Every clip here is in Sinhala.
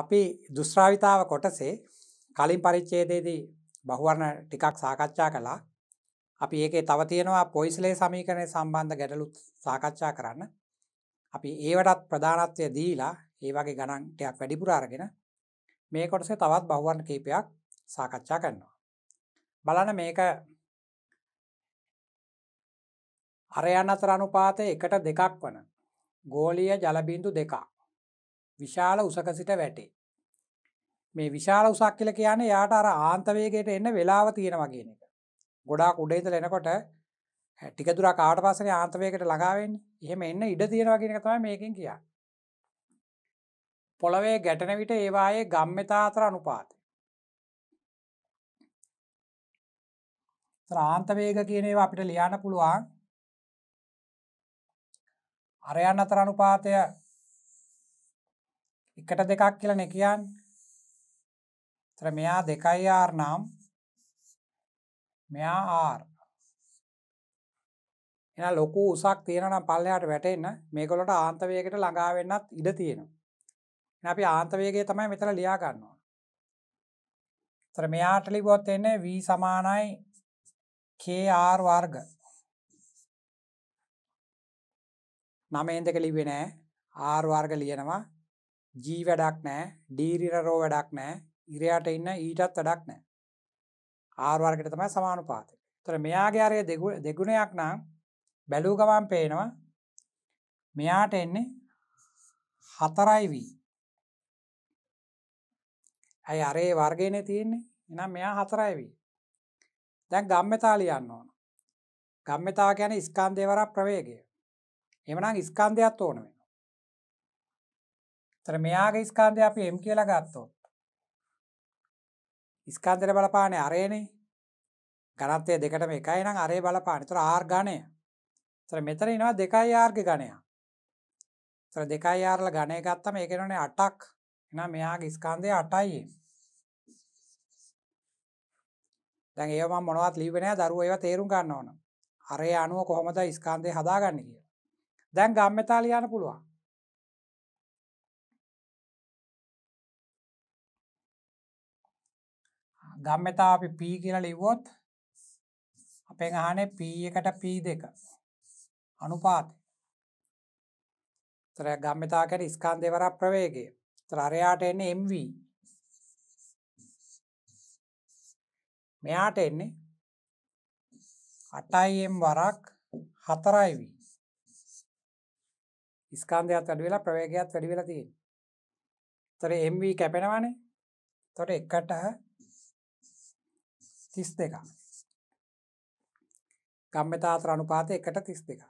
අපි දුස්්‍රාවිතාව කොටසේ කලින් පරිච්චේදේදී බහුවරණ ටිකක් සාකච්ඡා කලා අපි ඒකේ තව තියෙනවා පොයිස්ලේ සමීකරණය සම්බන්ධ ගැටලුත් සාකච්ඡා කරන්න අපි ඒවටත් ප්‍රධානත්වය දීලා ඒ වගේ ගණන්ටයක් වැඩිපුරාරගෙන මේ කොටසේ තවත් බහුවරණ කීපයක් සාකච්ඡා කරනවා. බලන මේක අරයන් අතර අනුපාතය එකට දෙකක් වන ගෝලිය ජලබින්දු දෙකක් විශාල උසක සිට වැටේ. මේ විශාල උසක් කියල කියන යාට අර ආන්තවේගේට එන්න වෙලාව තියෙනවා කියන එක. ගොඩාක් උඩේතල එනකොට ටිකතුර කාට පසන ආන්තවයකට ලඟාවෙන් එහෙම එන්න ඉඩ තියෙනවා කියෙන තම මේකින් කිය. පොළොවේ ගැටන විට ඒවායේ ගම්මතා අතර අනුපාත. ත්‍රාන්තවේග කියනව අපිට ලියන්න පුළුවන් අරයන්න අතර අනුපාතය එකට දෙකක් කියලන කියන් තර මෙයා දෙකයි ආර් නම් මෙයා ආර් එන ලොකු උසක් තියෙනනම් පල්ලයාට වැටෙන්න මේකොලට ආන්තවයකට ළඟාවෙන්නත් ඉඩ තියෙනවා අපි ආන්තවේගේ තමයි මෙතර ලියා ගන්නවා තර මෙයාට ලිබොත් එන්නේ වී සමානයි කR වර්ග නමෙන් දෙක ලිබෙනෑ ආර් වර්ග ලියනවා ජී වැඩක් නෑ ඩීරිරරෝ වැඩක් නෑ ඉරයාට ඉන්න ඊටත් වැඩක් නෑ ආර්වර්ගට තමයි සමානු පාත තර මෙයාගේ අරය දෙගුණයක් නම් බැලූ ගමන් පේනවා මෙයාට එන්නේ හතරයි වී ඇයි අරේ වර්ගයනය තියෙන්නේ එනම් මෙයා හතරයි වී දැන් ගම්මතාලියන්න ඕන ගම්මතා ගැන ස්කන්දයවර ප්‍රවේගය එමනම් ස්කන්ධයක් ඕනවේ තර මෙයාගේ ස්කාන්දය අපි එම් කියලා ගත්තොත් ස්කන්දර බලපානය අරයනේ ගනත්තය දෙකටම එකයි නම් අරේ බලපාන තුර ආර් ගණය තර මෙතර එනවා දෙකයි ආර්ග ගණය තර දෙකයි යාරල ගණය ගත්තම එකනනේ අටක් එන මෙයාගේ ස්කන්දය අටයි දැන් ඒම මොනවත් ලිවෙනය දරුව ඒව තේරුම් ගන්න ඕන අරේ අනුව කොහොමද ස්කන්දය හදාගන්න කිය දැන් ගම්මතාලයාන පුළුවන් ධම්මතා අපි p කියලා ලිව්වොත් අපෙන් අහන්නේ p එකට p දෙක අනුපාතය. තර ගම්මතා කියන්නේ ස්කන්ධේ වර ප්‍රවේගය. තර අරයාට එන්නේ mv. මෙයාට එන්නේ 8m වරක් 4v. ස්කන්ධයත් වැඩි වෙලා ප්‍රවේගයත් වැඩි වෙලා තියෙනවා. තර mv කැපෙනවනේ. තොට එකට තිස් දෙක ගම්මතාතර අනුපාත එකට තිස් දෙක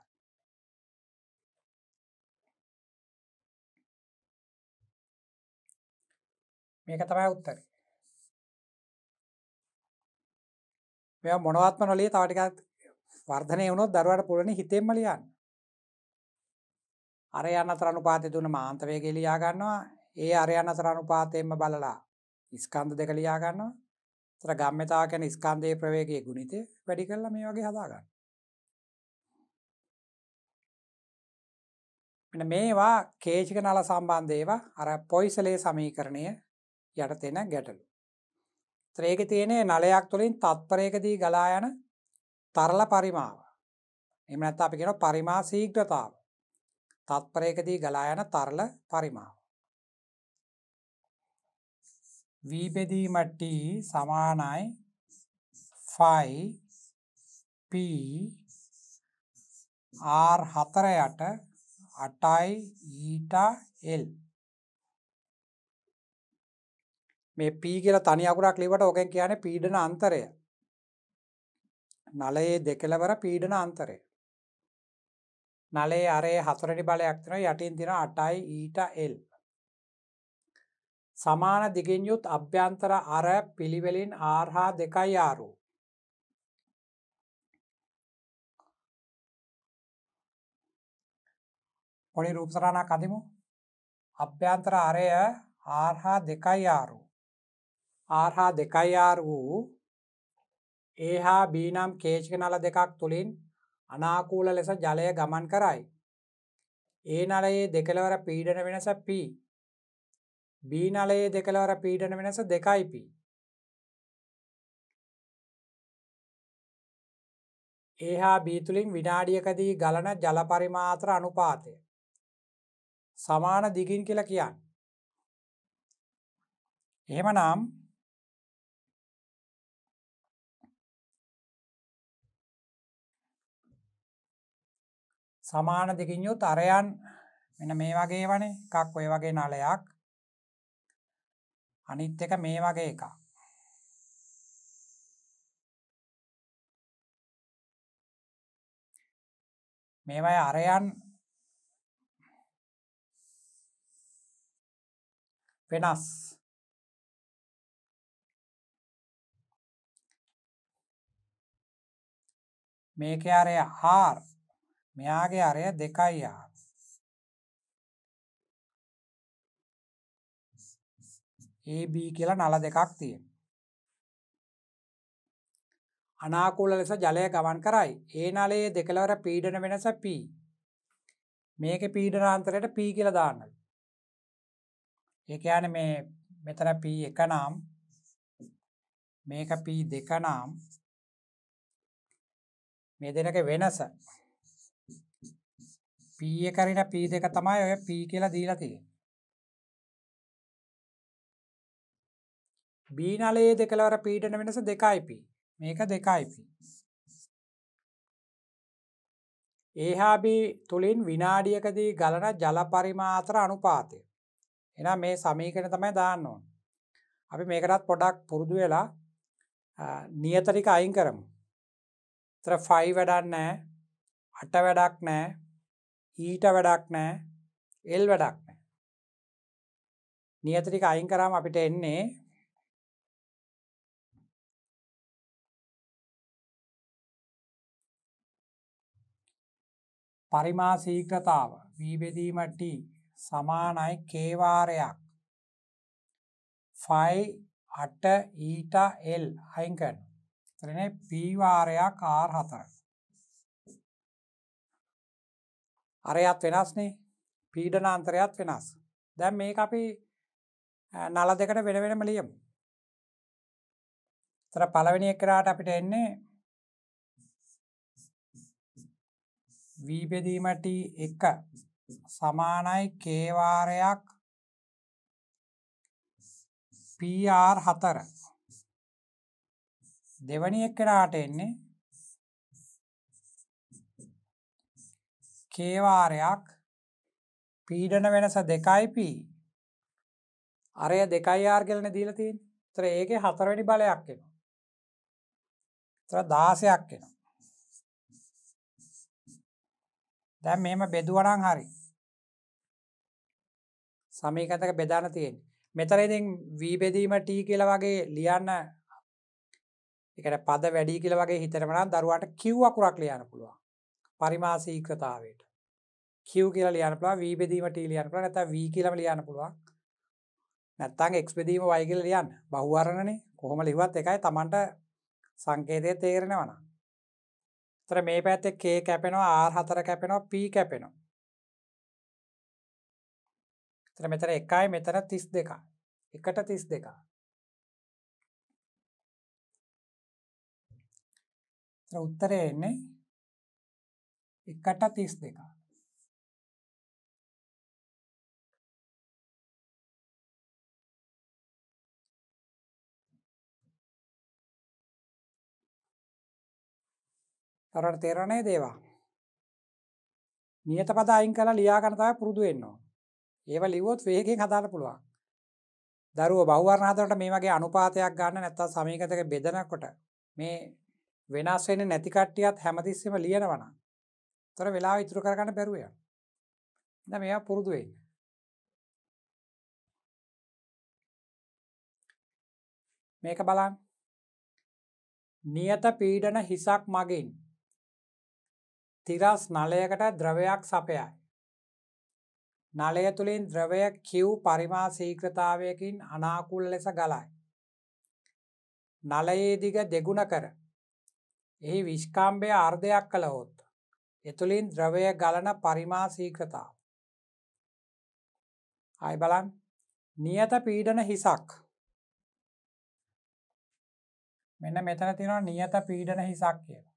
මේක තමයි උත්තර මෙ මොනවත්ම නොලේ තාටිකත් වර්ධනය වුණොත් දරුවට පුරණ හිතෙන්ම ලියන්න අර යන්න තරනුපාතය දුන මාන්තවය කෙලියා ගන්නවා ඒ අරයන්න තරනුපාතයෙන්ම බලලා ඉස්කන්ද දෙක ලියා ගන්නවා තර ගම්මතා කැන ස්කන්දය ප්‍රවේගේ ගුණිතය වැඩි කරලා මේ වගේ හදාගන්න මෙ මේවා කේෂික නල සම්බන්ධයවා අර පොයිසලේ සමීකරණය යටතෙන ගැටලු ත්‍රේක තියනේ නලයක් තුළින් තත්පරයකදී ගලා යන තරල පරිමාව එමනත් අපි කෙන පරිමා සීග්‍රතාව තත්පරයකදී ගලා යන තරල පරිමාව v බෙදීම t සමානයි 5 p r 4 යට 8යි ඊටා l මේ p කියලා තනි අකුරක් ලියවට ඕකෙන් කියන්නේ පීඩන අන්තරය නලයේ දෙකලවර පීඩන අන්තරය නලේ අරේ හතරටි බලයක් තියෙනවා යටින් තියෙන 8යි ඊටා l සමාන දිගින් යුත් අභ්‍යන්තර අර පිළිවෙලින් ආර්හා දෙකයි ආරු. පොඩි රූපසරණා කදිමු අභ්‍යන්තර අරය ආර්හා දෙකයි ආරු. ආර්හා දෙකයි ආර වූ ඒ හා බීනම් කේෂක නල දෙකක් තුළින් අනාකූල ලෙස ජලය ගමන් කරයි. ඒ නලයේ දෙකළවර පීඩන වෙනස පී බී නලයේ දෙකළවර පීඩන වෙනස 2 p. ඒ හා බී තුලින් විනාඩියකදී ගලන ජල පරිමාත්‍ර අනුපාතය සමාන දිගින් කියලා කියන්නේ. එහෙමනම් සමාන දෙකින් යුත් අරයන් මෙන්න මේ වගේ වනේ එකක් ඔය වගේ නලයක් අනිත් එක මේ වගේ එකක් මේවයි අරයන් වෙනස් මේක අරය ආර් මෙයාගේ අරය දෙකයි ආර් AB කියලා නල දෙකක් තියෙන. අනාකූල ලෙස ජලය ගමන් කරයි. ඒ නලයේ දෙකලවර පීඩන වෙනස P. මේක පීඩනාන්තරයට P කියලා දාන්න. ඒක යන මේ මෙතන P එක නම් මේක P දෙක නම් මේ දෙනක වෙනස P එකරින P දෙක තමයි ඔය P කියලා දීලා තියෙන්නේ. බීනලයේ දෙකලවර පීටන වෙනස දෙකයිපි මේක දෙකයිපි ඒහාබි තුළින් විනාඩියකදී ගලන ජලපරිමාතර අනුපාතය එන මේ සමීකන තමයි දාන්න ඕන් අපි මේකටත් පොඩක් පුරුදු වෙලා නියතරික අයින් කරමු තර ෆයි වැඩක් නෑ අට වැඩක් නෑ ඊට වැඩක් නෑ එල් වැඩක් නෑ නියතරික අයින් කරාම අපිට එන්නේ පරිමා සීක්‍රතාව වීබෙදීමට සමානයි කේවාරයක් ෆයි අට ඊට එල් අයිකන් තරන පීවාරයක් ආර් හතර අරයත් වෙනස්නේ පීඩනාන්තරයත් වෙනස් දැම් මේ අපි නල දෙකට වෙනවෙනම ලියම් තර පලවෙනි එකරාට අපිට එන්නේ වී බෙදීමටි එක සමානයි කේවාරයක් පර් හතර දෙවනි එක්කෙනාට එන්නේ කේවාරයක් පීඩන වෙනස දෙකයි පී අරය දෙකයි ආර්ගලන දීලතින් තර ඒක හතරවැනි බලයක් එෙන තර දාසයක් එෙනවා දැන් මෙහෙම බෙදුවනම් හරි සමීකතක බෙදාන තියෙන් මෙතර ඉතින් වීබෙදීම ටී කියල වගේ ලියන්න එකට පද වැඩි කියල වගේ හිතරමන දරුවට කිව් අකුරක් ලියන්න පුළුවන් පරිමාසීක්‍රතාවට කිව් කියල ලියන පුලා වීබෙදීම ටී ලියන්න පුළ නැත වී කියලම ලියන්න පුළුවන් නැත්තං එක්ස්පෙදීම වයිගල ලියන්න බහුවරණනේ කොහොම ලිවත් එකයි තමන්ට සංකේතය තේරෙන වනා තර මේ පැත්තෙ කේ කැපෙනවා ආර් හතර කැපෙනවා පී කැපෙනවා. තර මෙතර එකයි මෙතර තිස් දෙකා එකට තිස් දෙකා. උත්තරය එන්නේ එකට තිස් දෙකා. තරට තේරණය දේවා නියත පද අයින් කලා ලියාගනතාව පුරුදු වෙන්නවා ඒව ලිවොත් වේගෙන් හදාර පුළුවන් දරුව බහවරණාදරට මේ වගේ අනුපාතයක් ගන්න නැත්තා සමීකතක බෙදනකොට මේ වෙනස්වෙන නැතිකට්ටියත් හැමතිස්සම ලියනවන තොර වෙලා ඉතුරු කරගන්න බැරුවය ද මෙයා පුරුදුවෙන්න මේක බලන් නියත පීඩන හිසක් මගින් තිරස් නලයකට ද්‍රවයක් සපයයි. නලය තුළින් ද්‍රවය කිව් පරිමා සීක්‍රතාවයකින් අනාකුල් ලෙස ගලයි. නලයේදිග දෙගුණ කර. එහි විශ්කාම්භය අර්ධයක් කළහොත්. එතුළින් ද්‍රවය ගලන පරිමා සීක්‍රතාව. අයි බලන් නියත පීඩන හිසක්. මෙන්න මෙතන තිෙනවා නියත පීඩන හිසක් කියලා.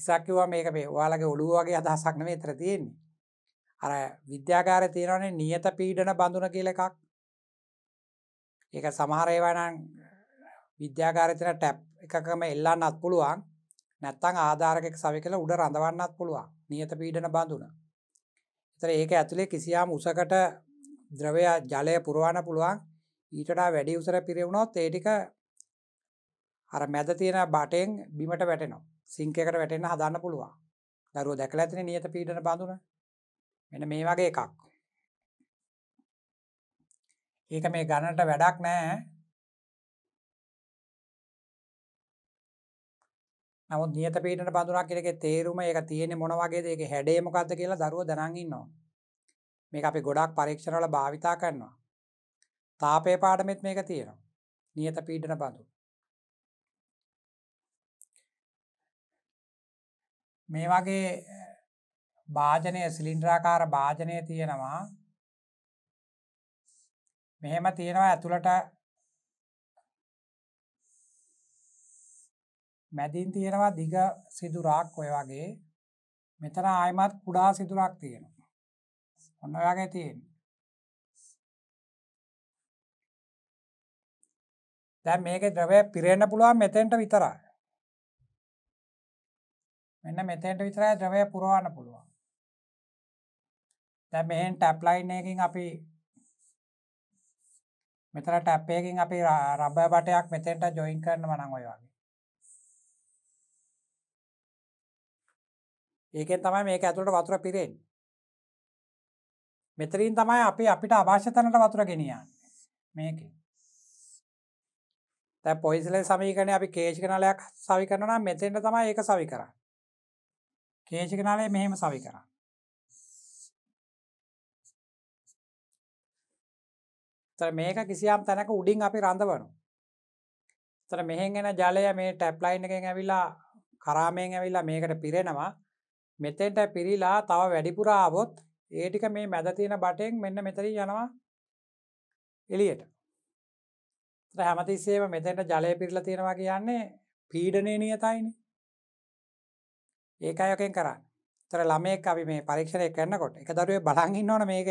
ඉසක්කිවා මේක මේ ඔයාලගේ ඔළුව වගේ අදහසක් නෙවෙයි එතන තියෙන්නේ. අර විද්‍යාගාරේ තියෙනවනේ නියත පීඩන බඳුන කියලා එකක්. ඒක සමහර ඒවා නම් විද්‍යාගාරේ තියෙන ටැප් එකකම එල්ලන්නත් පුළුවන්. නැත්තම් ආධාරකයක සවි කියලා උඩ රඳවන්නත් පුළුවන්. නියත පීඩන බඳුන. ඒතර ඒක ඇතුලේ කිසියම් උසකට ද්‍රවය ජලය පුරවන්න පුළුවන්. ඊට වඩා වැඩි උසර පිරෙවුනොත් ඒ ටික අර මැද තියෙන බටෙන් බිමට වැටෙනවා. සිංකයකට වැටෙන්න හදන්න පුළුවන් දරුව දැකල ඇතින නියත පීඩන බඳුන මෙන මේ වගේ එකක් ඒක මේ ගණට වැඩක් නෑ නමුත් නියත පීටන බඳුනක් කියලක තේරුම එක තියෙන මොනවගේ දෙක හැඩේ මොකක්ද කියලා දරුව දරන්ගන්නවා මේ අපි ගොඩක් පරීක්ෂණල භාවිතා කරනවා තාපේ පාඩමෙත් මේක තියෙනවා නියත පීටන බඳු මේ වගේ භාජනය සිලින්ද්‍රාකාර භාජනය තියෙනවා මෙහෙම තියෙනවා ඇතුළට මැදින් තියෙනවා දිග සිදුරක් ඔය වගේ මෙතන ආයමත් කුඩා සිදුරක් තියෙනවා ඔන්න වගේ තියෙන දැන් මේකේ ද්‍රවය පිරෙන්න පුළුවන් මෙතෙන්ට විතරයි මෙන්න මෙතෙන්ට විතරයි ද්‍රවය පුරවන්න පුළුවන් දැන් මෙහෙන් ටැප් ලයින් එකකින් අපි මෙතන ටැප් එකකින් අපි රබර් බටයක් මෙතෙන්ට ජොයින් කරනවා නම් ඔය වගේ ඒකෙන් තමයි මේක ඇතුළට වතුර පිරෙන්නේ මෙතරින් තමයි අපි අපිට අවශ්‍ය තැනට වතුර ගෙනියන්නේ මේකේ දැන් පොයිසලෙන් සමීකරණය අපි කේජ් කනලයක් සවි කරනවා නම් මෙතෙන්ට තමයි ඒක සවි කරන්නේ කේජක නාලය මෙහෙම සවි කරන්න තර මේක කිසියම් තැනක උඩින් අපි රඳවනු තර මෙහෙන් එන ජලය මේ ටැප්ලයින් එකෙන් ඇවිලා කරාමයෙන් ඇවිල්ලා මේකට පිරෙනවා මෙතෙන්ට පිරිලා තව වැඩිපුරාවොත් ඒටික මේ මැද තියෙන බටෙන් මෙන්න මෙතරී යනවා එලියට හැමතිස්සේම මෙතෙන්ට ජලය පිරිල තියෙනවා කියන්නේ පීඩනය නියතයිනේ ඒක අයකෙන් කරන්න තර ළමයෙක් අපි මේ පරීක්ෂණය කරන්නකොට එක දරුවේ බලංගින්න ඕන මේක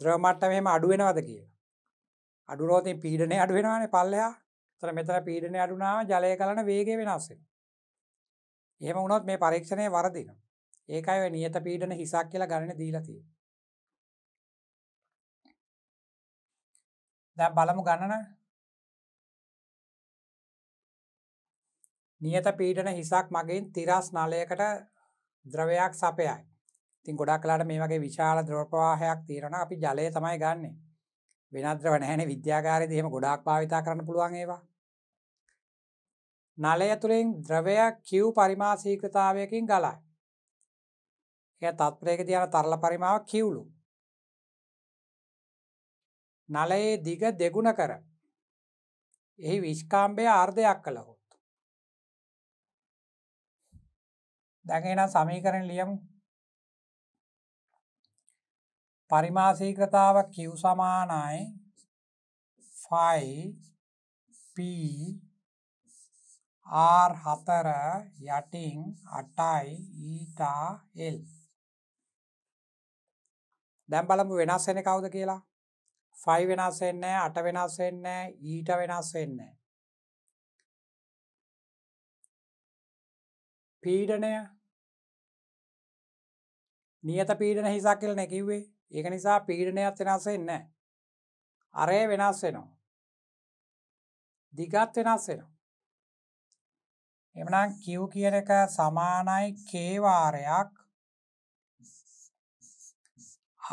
ද්‍රවමට්ට මෙම අඩුවෙනවද කිය අඩුරෝතින් පීඩනය අඩුවෙනවාන පල්ලයා තර මෙතර පීඩනය අඩුනාව ජලය කලන වේග වෙනස්සේ එහෙම වුණොත් මේ පරීක්ෂණය වරදින ඒකයි නියත පීඩන හිසක් කියලා ගණන දීලතිය දැ බලමු ගණන නියත පීටන හිසක් මගින් තිරස් නලයකට ද්‍රවයක් සපයයි තින් ගොඩක් කලාට මේ වගේ විශාල ද්‍රෝපවාහයක් තීරණ අපි ජලය තමයි ගන්න වෙනද්‍රව නැහැන විද්‍යාකාරය දහෙම ගොඩක් පාවිතා කරන්න පුළුවන් ඒවා නලය තුළින් ද්‍රවය කිව් පරිමා සීක්‍රතාවයකින් ගලයි එය තත්ප්‍රයක තියන තරල පරිමාව කිව්ලු නලයේ දිග දෙගුණ කර එහි විශ්කාම්භය ආර්ධයක් කළහු දැන් එහෙනම් සමීකරණ ලියමු. පරිමාසීකතාව q සමානයි 5 p r 4 යටින් 8යි ඊටා l දැන් බලමු වෙනස් වෙන්නේ කවුද කියලා 5 වෙනස් වෙන්නේ නැහැ 8 වෙනස් වෙන්නේ නැහැ ඊට වෙනස් වෙන්නේ නැහැ පීඩනය නියත පීඩන හිසක් කියල නැකිවේ ඒක නිසා පීඩනයක් වෙනස් එන්න අරය වෙනස් වෙනවා දිගත් වෙනස් වෙනවා එමනම් කිව් කියන එක සමානයි කේවාරයක්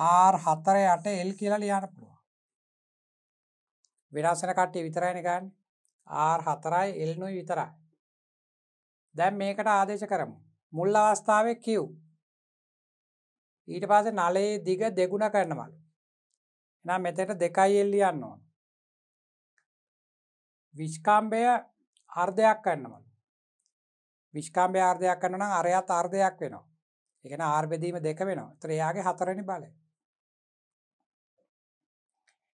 ආර් හතර යට එල් කියලා ලියන්න පුළුවන් වෙනස්සෙන කට්ටේ විතරයිනකන් ආර් හතරයි එල්නුයි විතරයි දැන් මේකට ආදේශ කරමු මුල් අවස්ථාවේ කිව් ඊට පස නලයේ දිග දෙගුණ කරනවලු එනම් මෙතට දෙකයි එල්ලියන්න ඕන විශ්කාම්බය අර්ධයක් කන්නවලු විශ්කාම්බය අර්ධයක් කන්නන අරයාත් අර්ධයක් වෙනවා එකන ආර්බෙදීම දෙක වෙනවා ත්‍රයාගේ හතරණි බලය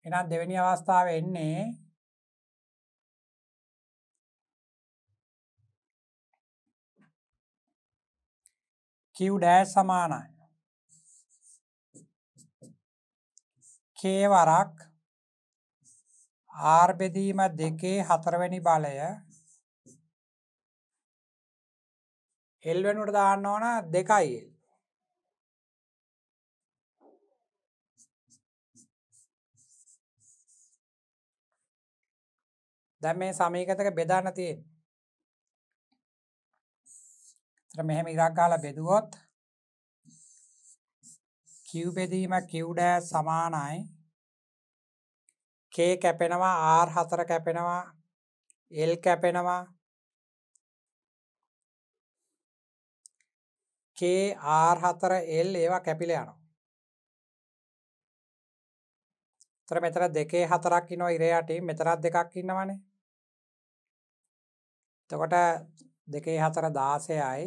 එනම් දෙවැනි අවස්ථාව එන්නේ කිව් ඩෑ සමානයි කේවරක් ආර්බෙදීම දෙකේ හතරවැනි බලය එල්වෙනුට දාන්න ඕන දෙකයි දැ මේ සමීකතක බෙදාන්න තියෙන් තර මෙහෙම ඉරක්කාල බෙදුවොත් කිව්පෙදීම කිව්ඩෑ සමානයි K කැපෙනවා R හතර කැපෙනවා L කැපෙනවා K R හතර L ඒවා කැපිල යනවා තර මෙතර දෙකේ හතරක් ඉනෝ ඉරයාටී මෙතරත් දෙකක් ඉන්නවනේ තකොට දෙකේ හතර දාසයයි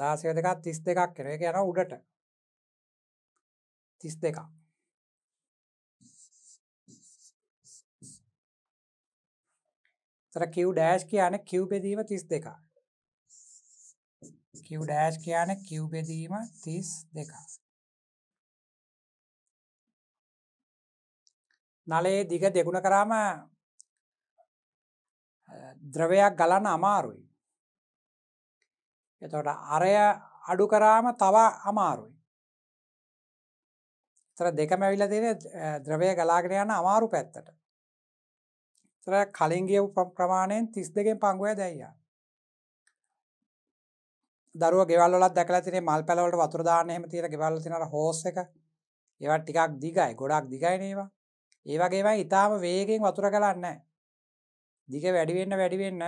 දාසය දෙකක් තිස් දෙකක් කෙන එක යන උඩට තිස් දෙකක් තර කිව් ඩෑශ් කියන කිව්බෙදීම තිස් දෙක කිව් ඩෑශ් කියන කිව්බෙදීම තිස් දෙක නලේ දිග දෙගුණ කරාම ද්‍රවයක් ගලන්න අමාරුයි එතොට අරය අඩු කරාම තවා අමාරුයි තර දෙකමැවිල දෙන ද්‍රවය ගලාගෙන යන අමාරු පැත්තට තර කලින්ගේ ප්‍රමාණයෙන් තිස් දෙකෙන් පංගුවය දැයිය දරුව ගෙවල්ලත් දැකල තින මල් පැලවට වතුරදාානයම තිර ගෙවල්ල තිනට හෝස එක ඒවත් ටිකක් දිගයි ගොඩක් දිගයිනේවා ඒවගේම ඉතාම වේගෙන් වතුර කලන්න දිග වැඩිවෙන්න වැඩිවෙන්න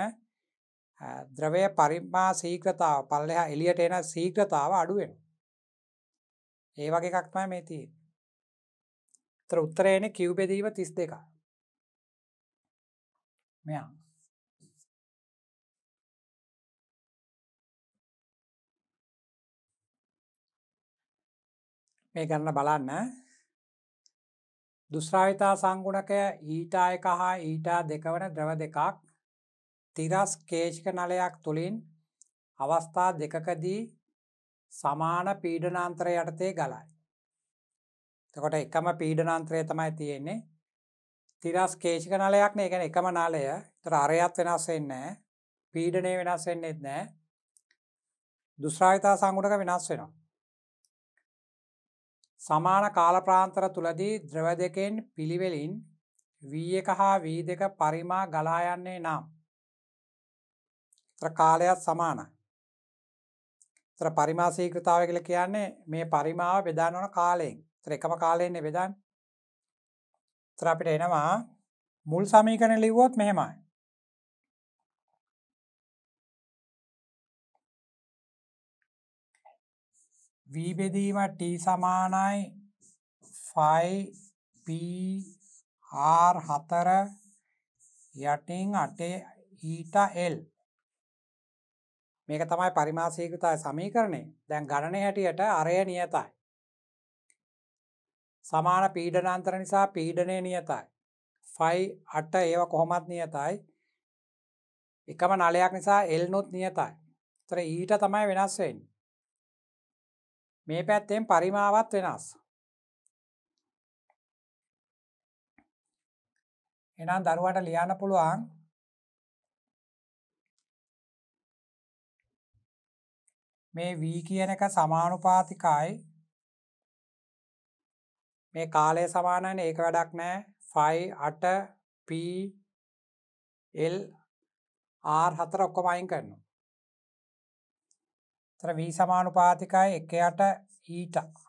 ද්‍රවය පරිමා සීක්‍රතාව පල්ලෙහා එලියට එන සීක්‍රතාව අඩුවෙන් ඒ වගේ එකක්ම මේ තිය ත්‍ර උත්තරයන කිව්පෙදීව තිස් දෙකා මෙයා මේ කරන බලන්න දුස්රාවිතා සංගුණකය ඊටා එක හා ඊටා දෙකවන ද්‍රව දෙකක් තිරස් කේෂික නලයක් තුළින් අවස්ථා දෙකකදී සමාන පීඩනාන්ත්‍රය යටතේ ගලයි. තකොට එකම පීඩනාන්ත්‍රය තමයි තියෙන්නේ ස්තිරස් කේෂික නලයක් නේ ගැන එකම නාලය තර අරයත් වෙනස් වෙන්නේ පීඩනය වෙනස් වෙන්නෙත් නෑ දුස්රාවිතා සංගුණක වෙනස් වෙනවා සමාන කාල ප්‍රාන්තර තුළදී ද්‍රව දෙකෙන් පිළිවෙලින් වී එක හා වී දෙක පරිමා ගලායන්නේ නම් කාලයත් සමානයි තර පරිමාසීකෘතාව කල කියන්නේ මේ පරිමාව බෙදාන්නවන කාලයෙන් ත්‍ර එකම කාලයන්නේ බෙදන් තර අපිට එනවා මුල් සමීකරණ ලිව්වොත් මෙහෙමයි වීබෙදීම ට සමානයි ෆයිපර් හතර යටින් අටේ ඊට එල් මේක තමයි පරිමාසයකතයි සමීකරණය දැන් ගණනය හැටියට අරය නියතයි සමාන පීඩනාන්තර නිසා පීඩනය නියතයි. ෆයි අට ඒව කොහොමත් නියතයි. එකම නලයක් නිසා එල්නොත් නියතයි. තර ඊට තමයි වෙනස්වෙන්. මේ පැත්තෙන් පරිමාවත් වෙනස්. එනම් දරුවට ලියන්න පුළුවන් මේ වී කියන එක සමානුපාතිකයි මේ කාලය සමානන ඒක වැඩක් නෑ ෆයි අට පල් ආර් හතර ඔක්කොමයින් කරනු තර වී සමානුපාතිකයි එක අට ඊට අපට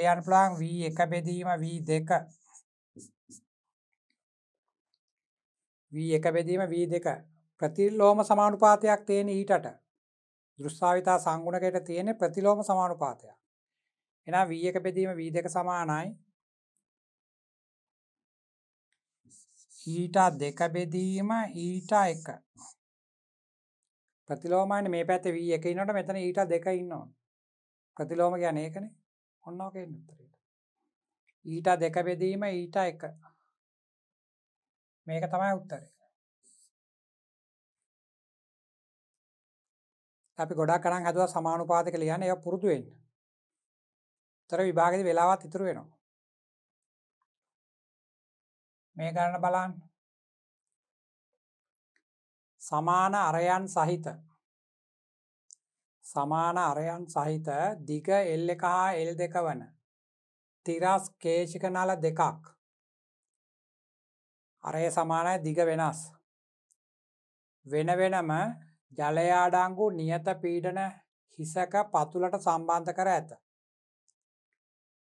ලියන් පලාන් වී එක බෙදීම වී දෙක වී එක බෙදීම වී දෙක ප්‍රතිල්ලෝම සමානුපාතයක් තියෙන ඊටට දෘස්සාවිතා සංගුණකට තියෙන ප්‍රතිලෝම සමානුපාතයක් එහෙනම් v1 බෙදීම v2 සමානයි ඊටා 2 බෙදීම ඊටා 1 ප්‍රතිලෝමයන්නේ මේ පැත්තේ v1 ඉන්නකොට මෙතන ඊටා 2 ඉන්නවා ප්‍රතිලෝම කියන්නේ ඒකනේ ඔන්න ඔකේ උත්තරේට ඊටා 2 බෙදීම ඊටා 1 මේක තමයි උත්තරේ අපි ගොඩක් කරන් හදුවා සමානුපාතික ලියන්න ඒක පුරුදු වෙන්න තොර විභාගති වෙලාවත් ඉතුරු වෙනවා මේ කරන්න බලන්න සමාන අරයන් සහිත සමාන අරයන් සහිත දිග එල් එක හා එල් දෙක වන තිරස් කේෂික නල දෙකක් අරය සමානය දිග වෙනස් වෙන වෙනම ජලයාඩංගු නියත පීඩන හිසක පතුලට සම්බන්ධ කර ඇත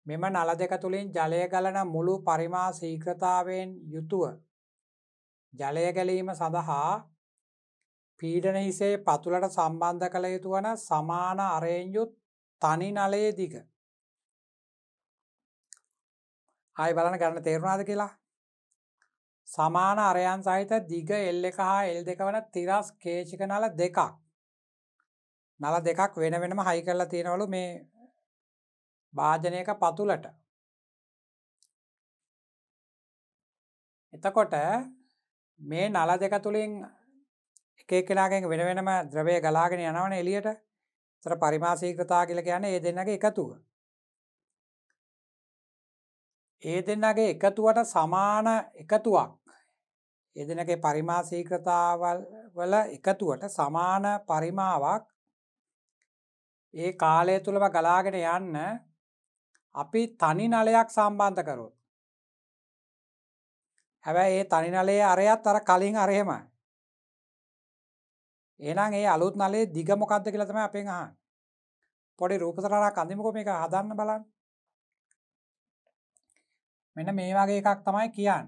මෙම නල දෙක තුළින් ජලය ගලන මුළු පරිමා සීක්‍රතාවෙන් යුතුව ජලය ගැලීම සඳහා පීඩන හිසේ පතුලට සම්බන්ධ කළ යුතු වන සමාන අරයෙන්යුත් තනි නලයේ දිග අයි බලන කරන තේරුණාද කියලා සමාන අරයන් සහිත දිග එල් එක හා එල් දෙක වන තිරස් කේචික නල දෙකක් නල දෙකක් වෙන වෙනම හයි කරලා තියෙනවලු මේ භාජනයක පතුලට එතකොට මේ නල දෙක තුළින් එකේ කෙනාගෙන් වෙන වෙනම ද්‍රවය ගලාගෙන යනවන එලියට තර පරිමාසීකතා කියල කියන ඒ දෙන්නගේ එකතුව. ඒ දෙන්නගේ එකතුවට සමාන එකතුවක් ඒ දෙනගේ පරිමාසීකතාවල් වල එකතුවට සමාන පරිමාවක් ඒ කාලය තුළම ගලාගෙන යන්න අපි තනි නලයක් සම්බන්ධ කරොත් හැබැයි ඒ තනි නලේ අරයත් අර කලින් අරහෙමයි ඒනම් ඒ අලුත් නලේ දිග මොකක්ද කියලතම අපෙන් අහන් පොඩි රූපතරා කඳිමකො මේ එක හදන්න බලන්න මෙන්න මේ වගේ එකක් තමයි කියන්න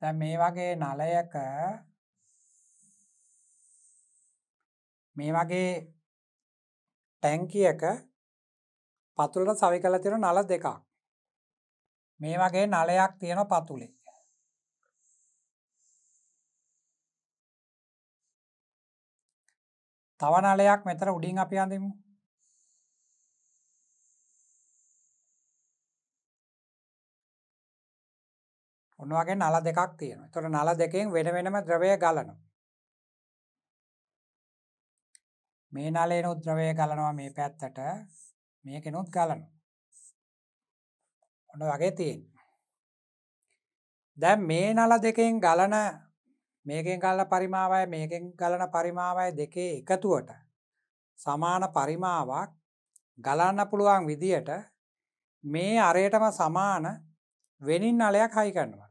දැන් මේ වගේ නලයක මේ වගේ ටැංකියක පතුලට සවි කළ තිර නල දෙකක් මේ වගේ නලයක් තියෙන පතුලේ තව නලයක් මෙතර උඩින් අපි අඳමු ඔන්නවාගේ නල දෙකක් තියෙන තොට නල දෙකෙන් වෙන වෙනම ද්‍රවය ගලනු මේ නලේන උද්‍රවය ගලනවා මේ පැත්තට මේකෙනුත් ගලනු ඔන්න වගේ තියෙන් දැම් මේ නල දෙකෙන් ගලන මේකෙන් ගලන පරිමාවය මේකෙන් ගලන පරිමාවය දෙකේ එකතුවට සමාන පරිමාවක් ගලන්න පුළුවන් විදියට මේ අරයටම සමාන වෙනින් අලයක් හයි කරනවා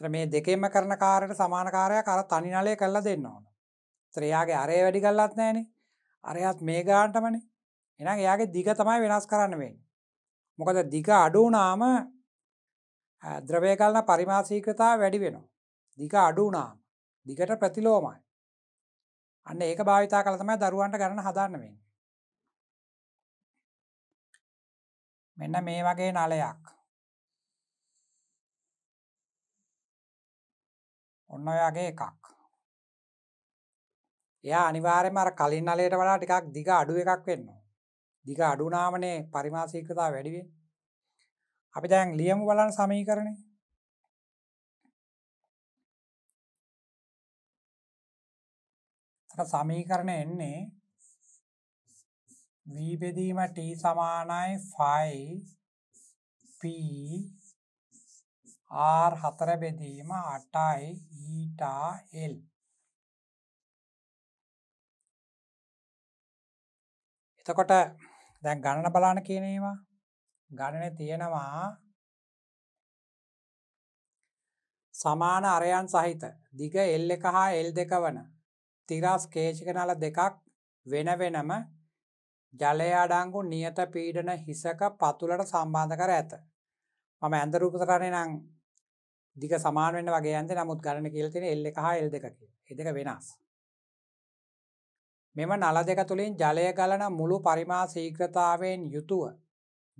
මේ දෙකෙන්ම කරන කාරයට සමානකාරයක් අර තනිනලය කල්ලා දෙන්න ඕන. ත්‍රයාගේ අරය වැඩි කල්ලත් නෑන අරයත් මේ ගාන්ටමන එනම් එයාගේ දිග තමයි වෙනස් කරන්න වෙන්. මොකද දිග අඩුනාම ද්‍රවය කලන පරිමාසීකතා වැඩි වෙනවා. දිග අඩුනාම් දිගට ප්‍රතිලෝමයි. අන්න ඒක භාවිතා කළ තමයි දරුවන්ට ගරන හදන්න වෙන්. මෙන්න මේ වගේ නලයක්. ඔන්න ඔයාගේ එකක් එයා අනිවාරෙන් අර කලින් අලයට වඩා ටිකක් දිග අඩුව එකක් වෙන්න දිග අඩුනාමනේ පරිමාසීකතා වැඩිවෙන් අපි දැන් ලියමු බලන් සමී කරණය සමීකරණය එන්නේ වීබෙදීම ට සමානයි ෆයි පී ආර් හතර බෙදීම අටයි ඊටා එල් එතකොට දැන් ගණන බලාන කියනේවා ගණන තියෙනවා සමාන අරයන් සහිත දිග එල් එක හා එල් දෙක වන තිරස් කේෂික නල දෙකක් වෙන වෙනම ජලය අඩංගු නියත පීඩන හිසක පතුලට සම්බන්ධ කර ඇත. මම ඇඳරූපතරණය නං දිග සමානවෙන්න වගේ ඇන්ද නමුත් ගණන කියල්තින එල්ල එක හා එල් දෙක එදක වෙනස්. මෙම නල දෙක තුළින් ජලය ගලන මුළු පරිමා සීක්‍රතාවෙන් යුතුව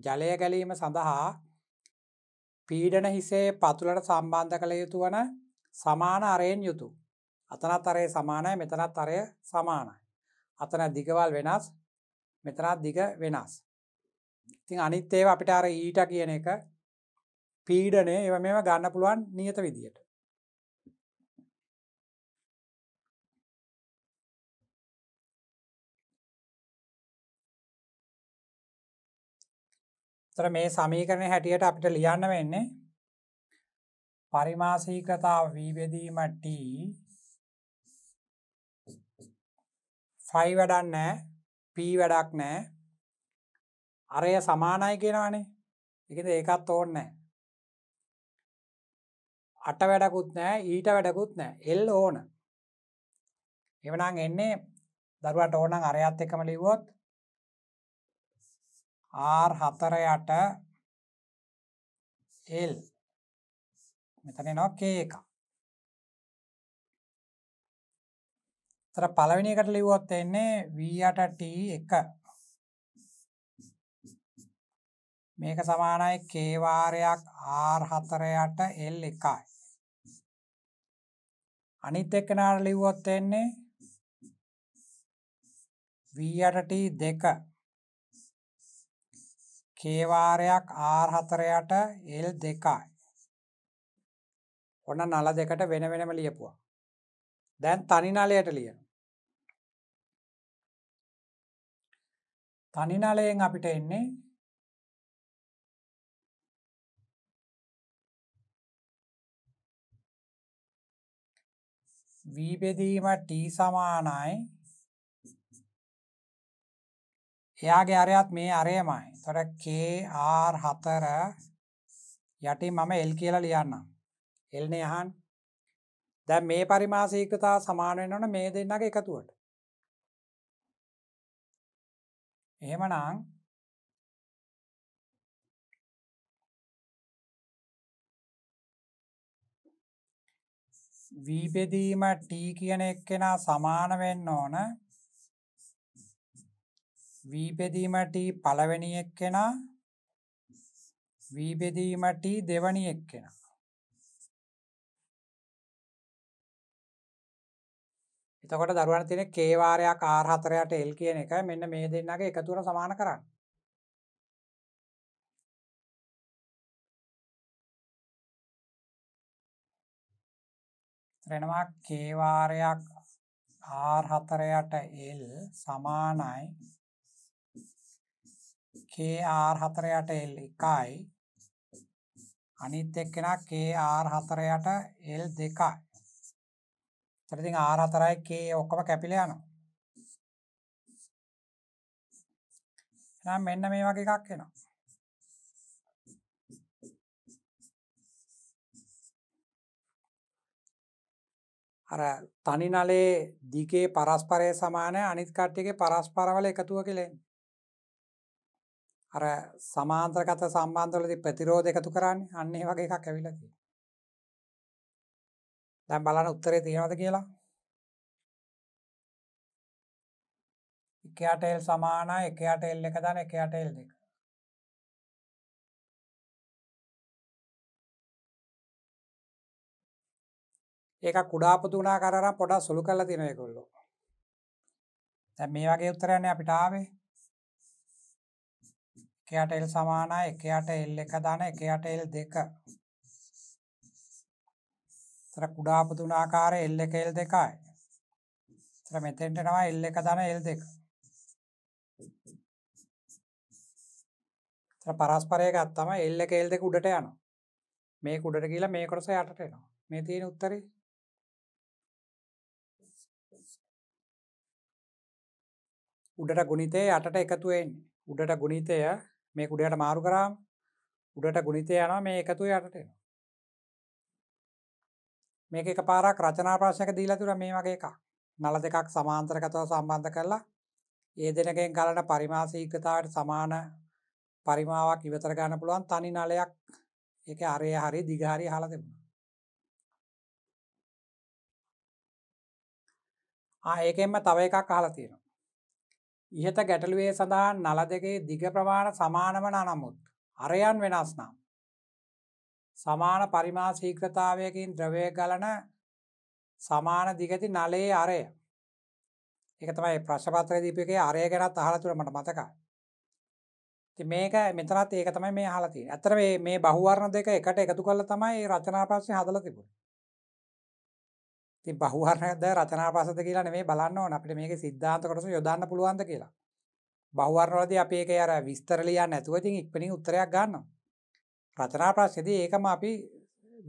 ජලය ගැලීම සඳහා පීඩන හිසේ පතුලට සම්බන්ධ කළ යුතු වන සමාන අරයෙන් යුතු. අතනත් අරය සමානය මෙතනත් අරය සමානයි. අතන දිගවල් වෙනස් මෙතනත් දිග වෙනස්. ඉතින් අනිත්තේව අපිට අර ඊට කියන එක පීඩනය එව මෙම ගන්න පුළුවන් නියත විදියට තර මේ සමීකරණය හැටියට අපිට ලියන්න වෙන්නේ පරිමාසීකතාව වීබෙදීමට ෆයි වැඩක් නෑ පී වැඩක් නෑ අරය සමානයි කියනවානේ එකද ඒකත් ඕන්නෑ අට වැඩකුත් නෑ ඊට වැඩකුත් නෑ එල් ඕන එවනම් එන්නේ දරුවට ඕනන් අරයත් එකම ලිවොත් ආර් හතරයට එල් මෙතන නොකේ එක තර පලවිනිකට ලිවොත් එන්නේ වීටට එක මේක සමානයි කේවාරයක් ආර් හතරයට එල් එකයි අනිත් එක්කනාට ලිව්වොත් වෙන්නේ v8t 2 k වාරයක් r4යට l 2යි ඔන්න නල දෙකට වෙන වෙනම ලියපුවා දැන් තනි නලයට ලියන තනි නලයෙන් අපිට එන්නේ v බෙදීම t සමානයි එයාගේ අරයත් මේ අරයමයි. එතකොට KR4 යටින් මම L කියලා ලියන්නම්. L නේ අහන්න. දැන් මේ පරිමාසීකතා සමාන වෙනවනේ මේ දෙන්නගේ එකතුවට. එහෙමනම් v බෙදීම t කියන එක්කෙනා සමාන වෙන්න ඕන v බෙදීම t පළවෙනි එක්කෙනා v බෙදීම t දෙවෙනි එක්කෙනා එතකොට දරුවන්ට තියෙන k වාරයක් r හතරයට l කියන එක මෙන්න මේ දෙන්නගේ එකතුවට සමාන කරන්න වෙනවා k වාරයක් r4යට l සමානයි k r4යට l එකයි අනිත් එක්කෙනා k r4යට l දෙකයි. ඒතර ඉතින් r4යි k ඔක්කොම කැපිලා යනවා. එහෙනම් මෙන්න මේ වගේ එකක් එනවා. අර තනි නලේ දිගේ පරස්පරය සමානය අනිත් කට්ටිගේ පරස්පරවල එකතුව කෙලෙන් අර සමාන්ත්‍රකත සම්බන්ධලති ප්‍රතිරෝධ එකතු කරන්න අන්නේ වගේ එකක් ඇවිලති දැම් බලන උත්තරේ තියෙනවද කියලා එකයාටෙල් සමාන එකයාටෙල් එක දන එකයාටෙල් දෙක ඒක කුඩාපතු වුණා කරම් පොඩක් සුළු කරලා තියෙන ඒගොල්ලෝ. දැන් මේ වගේ උත්තරයන්නේ අපිට ආවේ. එකයට L සමානයි එකයට L එක දාන එකයට L දෙක. තර කුඩාපතු වුණ ආකාරය L එක L දෙකයි. තර මෙතෙන්ට එනවා L එක දාන L දෙක. තර පරස්පරය ගත්තම L එක L දෙක උඩට යනවා. මේක උඩට ගිහිල්ලා මේ කොටස යටට එනවා. මේ තියෙන උත්තරේ උඩට ගුණිතය අට එකතුවෙන්නේ උඩට ගුණිතය මේ කුඩයට මාරු කරාම් උඩට ගුණිතය යන මේ එකතු යටටෙන මේක එක පාරක් රචනා ප්‍රශ්ක දීලතුර මේ වගේ එකක් නල දෙකක් සමාන්තර කතව සම්බන්ධ කරලා ඒ දෙනකෙන් කලට පරිමාසීකතාවට සමාන පරිමාවක් ඉවතර ගන්න පුළුවන් තනි නලයක් එක අරය හරි දිගහරි හල දෙන්න ඒකෙන්ම තව එකක් අහලා තියෙනවා ඉහත ගැටලුවේ සඳහන් නල දෙකේ දිග ප්‍රමාණ සමානවන නමුත් අරයන් වෙනස් නම්. සමාන පරිමා සීක්‍රතාවයකින් ද්‍රවය ගලන සමාන දිගති නලයේ අරය එකතමයි ප්‍රශ්පත්‍ර දීපකේ අරය ගැනත් අහලතුරමට මතකයි. ති මේක මෙතරත් ඒක තමයි මේ හලතින් ඇතර මේ බහුවරණ දෙක එකට එකතු කල තමයි රචනා පස්සේ හදල තිබුණ ති බහුවර්ණද රචනාපසද කියලා නෙේ බලන්න ඕන අපිට මේක සිද්ධාන්ත කොටස යොදන්න පුළුවන්ද කියලා බහුවර්ණලද අපේ අර විස්තරලයා නැතුවතින් ඉක්පනින් උත්තරයක් ගන්න රචනා ප්‍රශ්්‍යද ඒකම අපි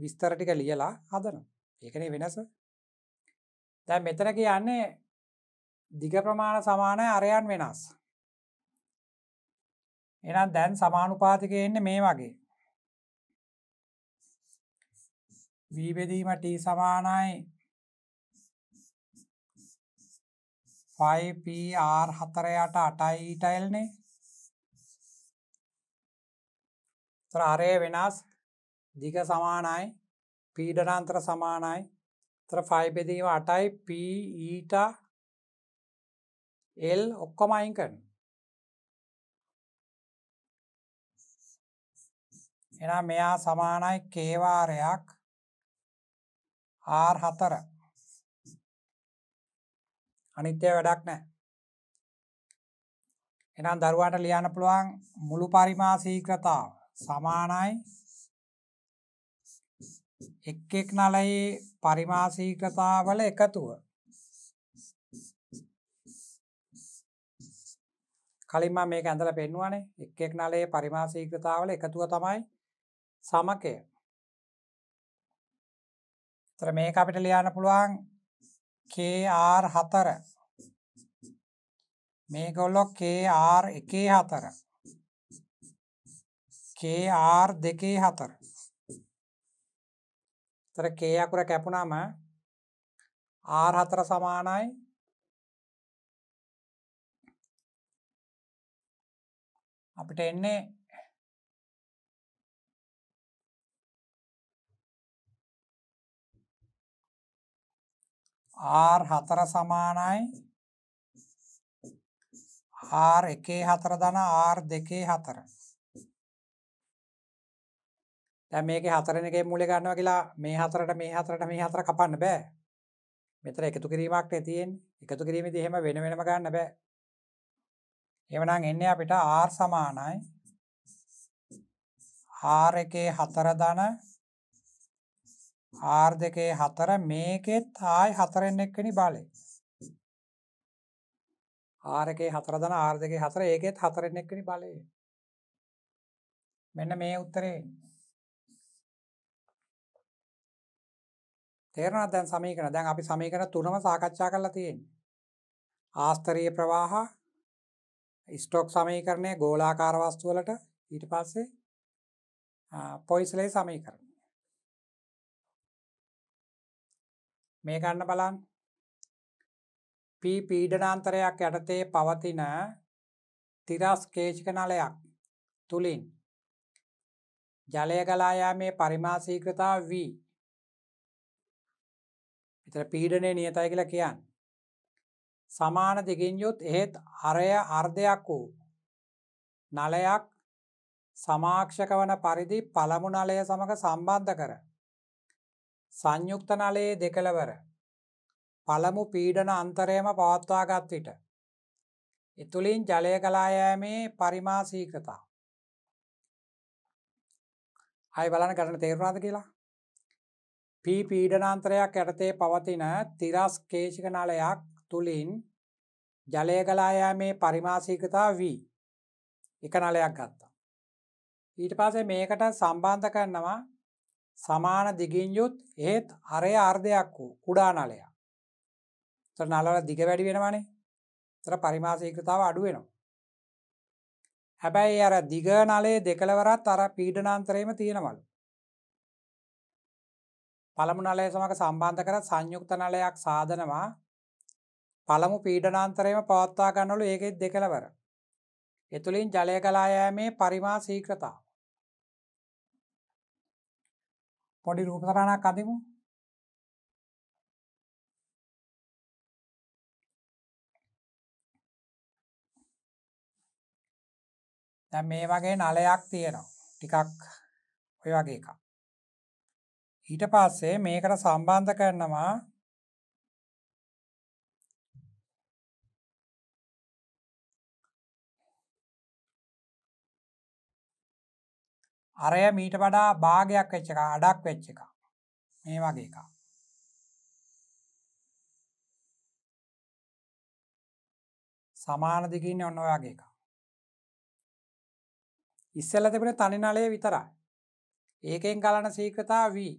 විස්තරටික ලියලා හදන ඒකනේ වෙනස දැ මෙතන කියන්නේ දිග ප්‍රමාණ සමාන අරයන් වෙනස් එනම් දැන් සමානුපාතික එන්න මේ වගේ වීබෙදීම ටී සමානයි 5PR 4යට 8යි ටයිල්නේ. ඒතර අරය වෙනස් දිග සමානයි පීඩනාන්තර සමානයි. ඒතර 5 බෙදීම 8යි P ඊටා L ඔක්කොම අයින් කරනවා. එහෙනම් මෙයා සමානයි K වාරයක් R4 අනිත්‍ය වැඩක් නෑ එනම් දරුවාට ලියන්න පුළුවන් මුළු පරිමා සීක්‍රතාව සමානයි එක් එක් නලයේ පරිමා සීක්‍රතාවල එකතුව කලින්ම මේක ඇඳලා පෙන්වුවානේ එක් එක් නලයේ පරිමා සීක්‍රතාවල එකතුව තමයි සමකය. ඒතර මේක අපිට ලියන්න පුළුවන් KR4 මේගොල්ලෝ KR14 KR24 තර K අකුර කැපුණාම R4 සමානයි අපිට එන්නේ R4 සමානයි R1 4 ධන R2 4 දැන් මේකේ හතරෙන් එකේ මූලය ගන්නවා කියලා මේ හතරට මේ හතරට මේ හතර කපන්න බෑ මෙතන එකතු කිරීමක් නේ තියෙන්නේ එකතු කිරීමේදී එහෙම වෙන වෙනම ගන්න බෑ එහෙමනම් එන්නේ අපිට R සමානයි R1 4 ධන ආර් දෙකේ හතර මේකෙත් ආය හතරෙන් එක්කනි බලය ආරකේ හතර දන ආර් දෙකේ හතර ඒකෙත් හතරෙන් එක්කනි බලය මෙන්න මේ උත්තරේ තේරණ දැන් සමීකන දැන් අපි සමීකන තුනම සාකච්ඡා කරලා තියෙන් ආස්තරීය ප්‍රවාහ ස්ටෝක් සමීකරණය ගෝලාකාරවස්තුවලට ඊට පස්සේ පොයිස්ලේ සමීකරණ මේ ගන්න බලන් පී පීඩනාන්තරයක් යටතේ පවතින තිරස් කේෂික නලයක් තුළින් ජලය ගලායාමේ පරිමාසීක්‍රතා වී එතර පීඩනය නියතයි කියලා කියන්න සමාන දෙකින් යුත් එහෙත් අරය අර්ධයක් වූ නලයක් සමාක්ෂක වන පරිදි පළමු නලය සමඟ සම්බන්ධ කර සංයුක්ත නලයේ දෙකලවර පළමු පීඩන අන්තරයම පවත්වාගත් විට එතුළින් ජලය කලායෑමේ පරිමාසීකතා හයි බලන කරන තේරුණාද කියලා පී පීඩනන්තරයක් යටතේ පවතින තිරස් කේෂික නලයක් තුළින් ජලය කලායෑමේ පරිමාසීකතා වී එක නලයක් ගත්තා ඊට පාසේ මේකට සම්බන්ධ කරනවා සමාන දිගින් යුත් ඒත් අරය අර්ධයක් වූ කුඩා නලය ත නලල දිග වැඩි වෙනවානේ තර පරිමාසයකතාව අඩුවෙනවා හැබැයි අර දිග නලේ දෙකළවරත් අර පීඩනාන්තරයම තියෙනවලු පළමු නලය සමඟ සම්බන්ධ කර සංයුක්ත නලයක් සාධනවා පළමු පීඩනාන්තරයම පවත්වා ගන්නලු ඒකෙත් දෙකළවර එතුළින් ජලය කලායෑමේ පරිමා සීක්‍රතා පොඩි රූපසරණක් අදමු දැන් මේ වගේ නලයක් තියෙනවා ටිකක් ඔය වගේ එකක් ඊට පස්සේ මේකට සම්බන්ධ කරනවා අරය මීට වඩා භාගයක් වෙච්ච එක අඩක් වෙච්ච එක මේ වගේ එක සමාන දිගින්න ඔන්න ඔයාගේ එක ඉස්සල්ල තිබෙන තනි නලය විතරයි ඒකෙන් ගලන සීක්‍රතා වී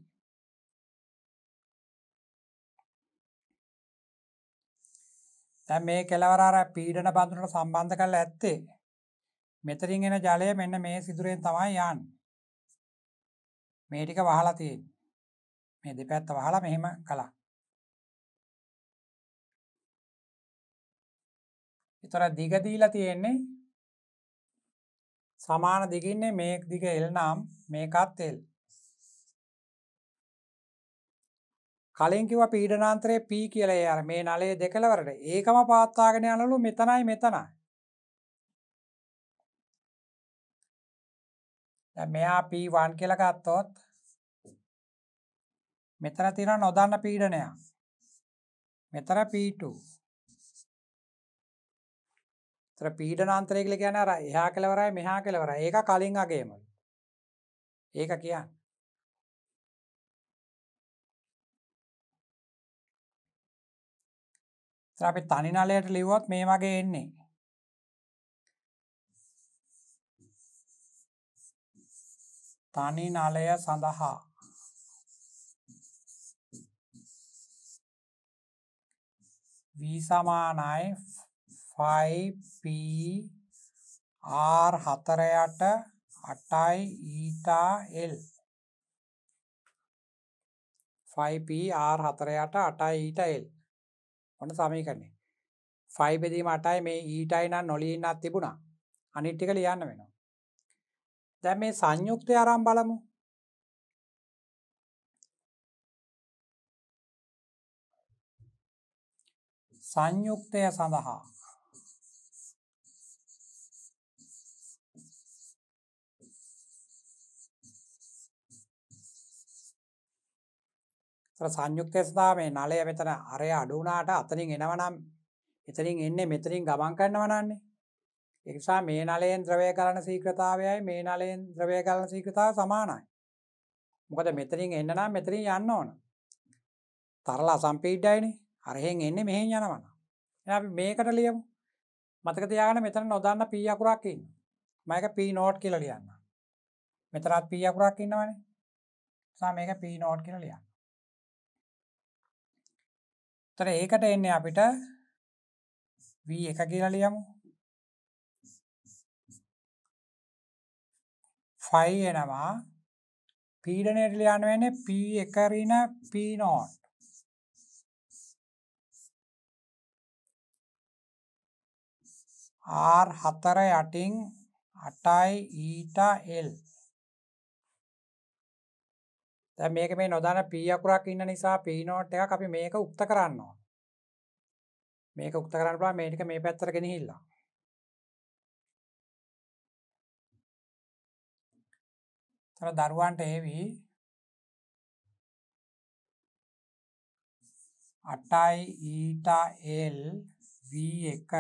තැ මේ කෙලවරාර පීඩන බඳුනට සම්බන්ධ කරල ඇත්තේ මෙතරින් එෙන ජලය මෙන්න මේ සිදුරෙන් තමයි යන්න මේ ටික වහලා තියෙන්නේ. මේ දෙපැත්ත වහලා මෙහෙම කළා. ඊතර දිග දීලා තියෙන්නේ සමාන දිගින්නේ මේ දිග L නම් මේකත් L. කලින් කිව්වා පීඩනාන්තරයේ P කියලා ඒ අර මේ නලයේ දෙකලවරට ඒකම පාත්වාගෙන යනලු මෙතනයි මෙතනයි. දැන් මෙයා P1 කියලා ගත්තොත් මෙතන තියෙන නොදන්න පීඩනය. මෙතන P2. තර පීඩනාන්තරය කියලා කියන්නේ අර එහා කෙලවරයි මෙහා කෙලවරයි. ඒක කලින් අගේම. ඒක කියන්නේ අපි තනි නලයට ලිව්වොත් මේ වගේ එන්නේ තනි නලය සඳහා v සමානයි 5p r 4 යට 8යි ඊටා l 5p r 4 යට 8යි ඊටා l ඔන්න සමීකරණය 5 බෙදීම 8යි මේ ඊටයි නම් නොලියෙන්නක් තිබුණා අනිත් ටික ලියන්න වෙනවා දැ මේ සංයුක්තය අරම් බලමු සංයුක්තය සඳහා සංයුක්තය සදා මේ නලය වෙතන අරය අඩුනාට අතරින් එනවනම් එතරින් එන්නේ මෙතරින් ගමන් කරන්නවනන්නේ ඒ නිසා මේ නලයෙන් ද්‍රවය කරන ශීඝ්‍රතාවයයි මේ නලයෙන් ද්‍රවය කරන ශීඝ්‍රතාව සමානයි. මොකද මෙතනින් එන්න නම් මෙතනින් යන්න ඕන. තරල අසම්පීඩයනේ. අරහෙන් එන්නේ මෙහෙන් යනවන. එහෙනම් අපි මේකට ලියමු. මතක තියාගන්න මෙතන නොදන්න p අකුරක් ඉන්න. මම එක p note කියලා ලියන්න. මෙතනත් p අකුරක් ඉන්නවනේ. නිසා මේක p note කියලා ලියන්න. ඒතර ඒකට එන්නේ අපිට v1 කියලා ලියමු. ෆයි එනවා පීඩනයට ලියන්න වෙන්නේ P එකරින P නෝට් R හතර යටින් අටයි ඊට එල් දැන් මේක මේ නොදන්න P අකුරක් ඉන්න නිසා P නෝට් එකක් අපි මේක උක්ත කරනවා මේක උක්ත කරන්න පුළුවන් මේක මේ පැත්තට ගෙනහිල්ලා අර දරුවන්ට ඒවි අටයි ඊටා එල් වී එක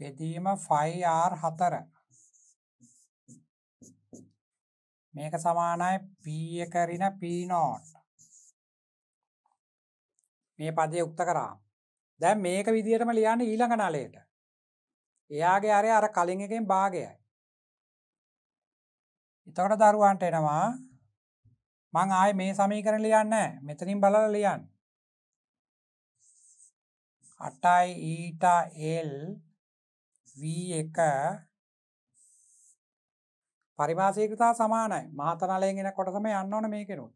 බෙදීම ෆයිර් හතර මේක සමානයි පී එකරින පීනෝට් මේ පදය උක්ත කරා දැන් මේක විදිහටම ලියන්න ඊළඟ නලයට එයාගේ අරය අර කලින් එකෙන් භාගයයි එතකොට දරුවන්ට එනවා මං ආය මේ සමීකරණ ලියන්න මෙතනින් බලල ලියන්න අටයි ඊට එල් වී එක පරිභාසයකතා සමානයි මහතනලයෙන් එෙන කොටසම යන්න ඕන මේකෙනුත්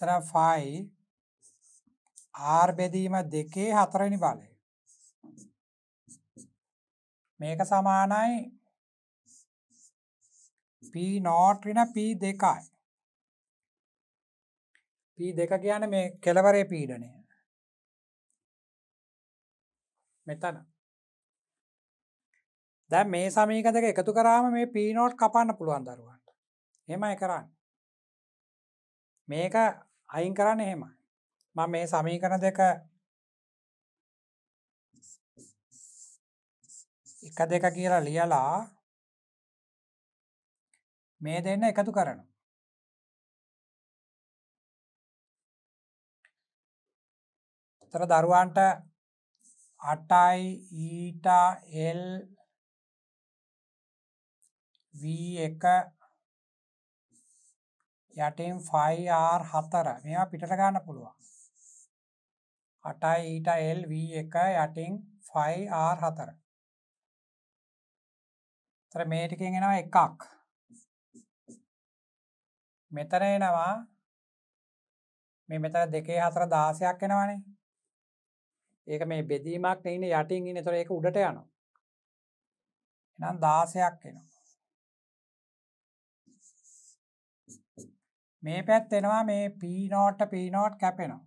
තර ෆයි ආර්බෙදීම දෙකේ හතරනි බලය මේක සමානයි P නෝට් ඍණ P2යි. P2 කියන්නේ මේ කෙළවරේ පීඩනය. මෙතන. දැන් මේ සමීක දෙක එකතු කරාම මේ P නෝට් කපන්න පුළුවන් දරුවන්ට. එහෙමයි කරන්නේ. මේක අයින් කරන්න එහෙමයි. මම මේ සමීකරණ දෙක එක දෙක කියලා ලියලා මේ දෙන්න එකතු කරනවා. තර දරුවන්ට අටයි ඊට එල් වී එක යටම් ෆයිර් හතර මෙයා පිටට ගන්න පුළුවන් අටයි ඊට එල් වී එක යටටිං ෆයිර් හතර තර මේටිකින් එෙනවා එකක් මෙතන එනවා මේ මෙතන දෙකේ හතර දාසයක් එනවානේ ඒක මේ බෙදීමක් ඉන්න යටින් ඉන්න තොර ඒක උඩට යන එනම් දාසයක් එනවා මේ පැත් එනවා මේ පීනෝට්ට පීනෝට් කැපෙනවා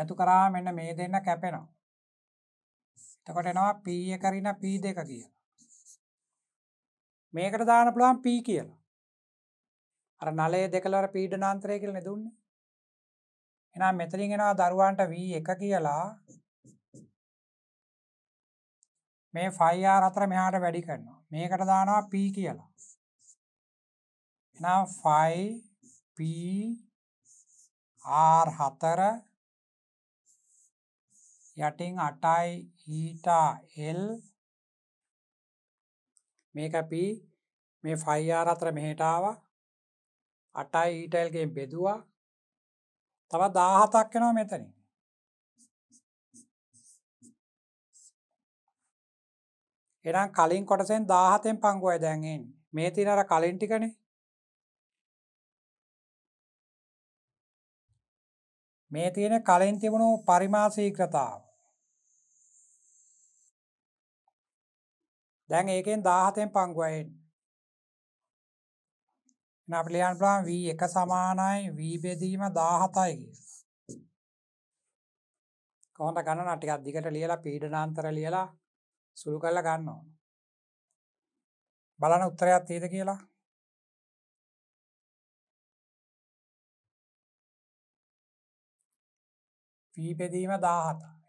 එකතු කරා මෙන්න මේ දෙන්න කැපෙනවා එතකොට එනවා පීය කරන පී දෙක කියලා මේකට දාන පුළුවන් පී කියලා අර නලේ දෙකලවර පීඩ නන්ත්‍රය කියල නෙදුන්නේ එනම් මෙතරිගෙනවා දරුවන්ට වී එක කියලා මේ ෆයියා අතර මෙහාට වැඩි කරනවා මේකට දානවා පී කියලා එනම් ෆයි පී ආර් හතර යටින් අටයි ඊටා එල් මේක අපි මේ ෆයියාර අතර මෙහෙටාව අටයි ඊටල්ගේ බෙදවා තව දාහතක් වෙනවා මෙතන එනම් කලින් කොටසෙන් දාහතෙන් පංගුවයි දැන්ගෙන් මේ තිනර කලින් ටිකනේ මේ තියෙන කලින් තිබුණු පරිමාසීක්‍රතාව දැන් ඒකෙන් දාහතෙන් පංගුවයෙන් නපලියන් ප්ලාන් වී එක සමානයි වී බෙදීම දාහතයි කොහොඳ ගණන ටිකක් දිගට ලියලා පීඩනාන්තර ලියලා සුළු කරලා ගන්න ඕන බලන උත්තරයක් තියෙද කියලා වී බෙදීම දාහතයි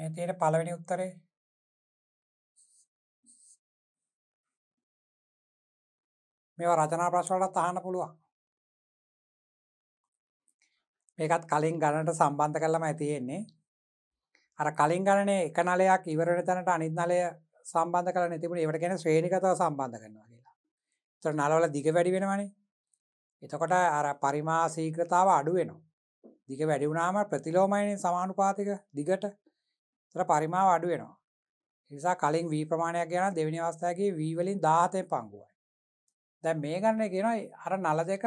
මේ තියෙන පළවෙනි උත්තරේ මේවා රචනා ප්‍රශ්න වලත් අහන්න පුළුවන්. මේකත් කලින් ගණනට සම්බන්ධ කරලාමයි තියෙන්නේ. අර කලින් ගණනේ එක නලයක් ඉවර වෙන තැනට අනිත් නලය සම්බන්ධ කරලා නැතිබුණේ ඒවට කියන්නේ ශ්‍රේණිගතව සම්බන්ධ කරනවා කියලා. ඒතර නලවල දිග වැඩි වෙනවනේ. එතකොට අර පරිමා සීක්‍රතාව අඩු වෙනවා. දිග වැඩි වුණාම ප්‍රතිලෝමයනේ සමානුපාතික දිගට තර පරිමාව අඩු වෙනවා නිසා කලින් වී ප්‍රමාණයක් ගැන දෙවිනි අවස්ථාගේ වීවලින් දාහතය පංගුවයි දැ මේ ගන්න කියෙන අර නල දෙක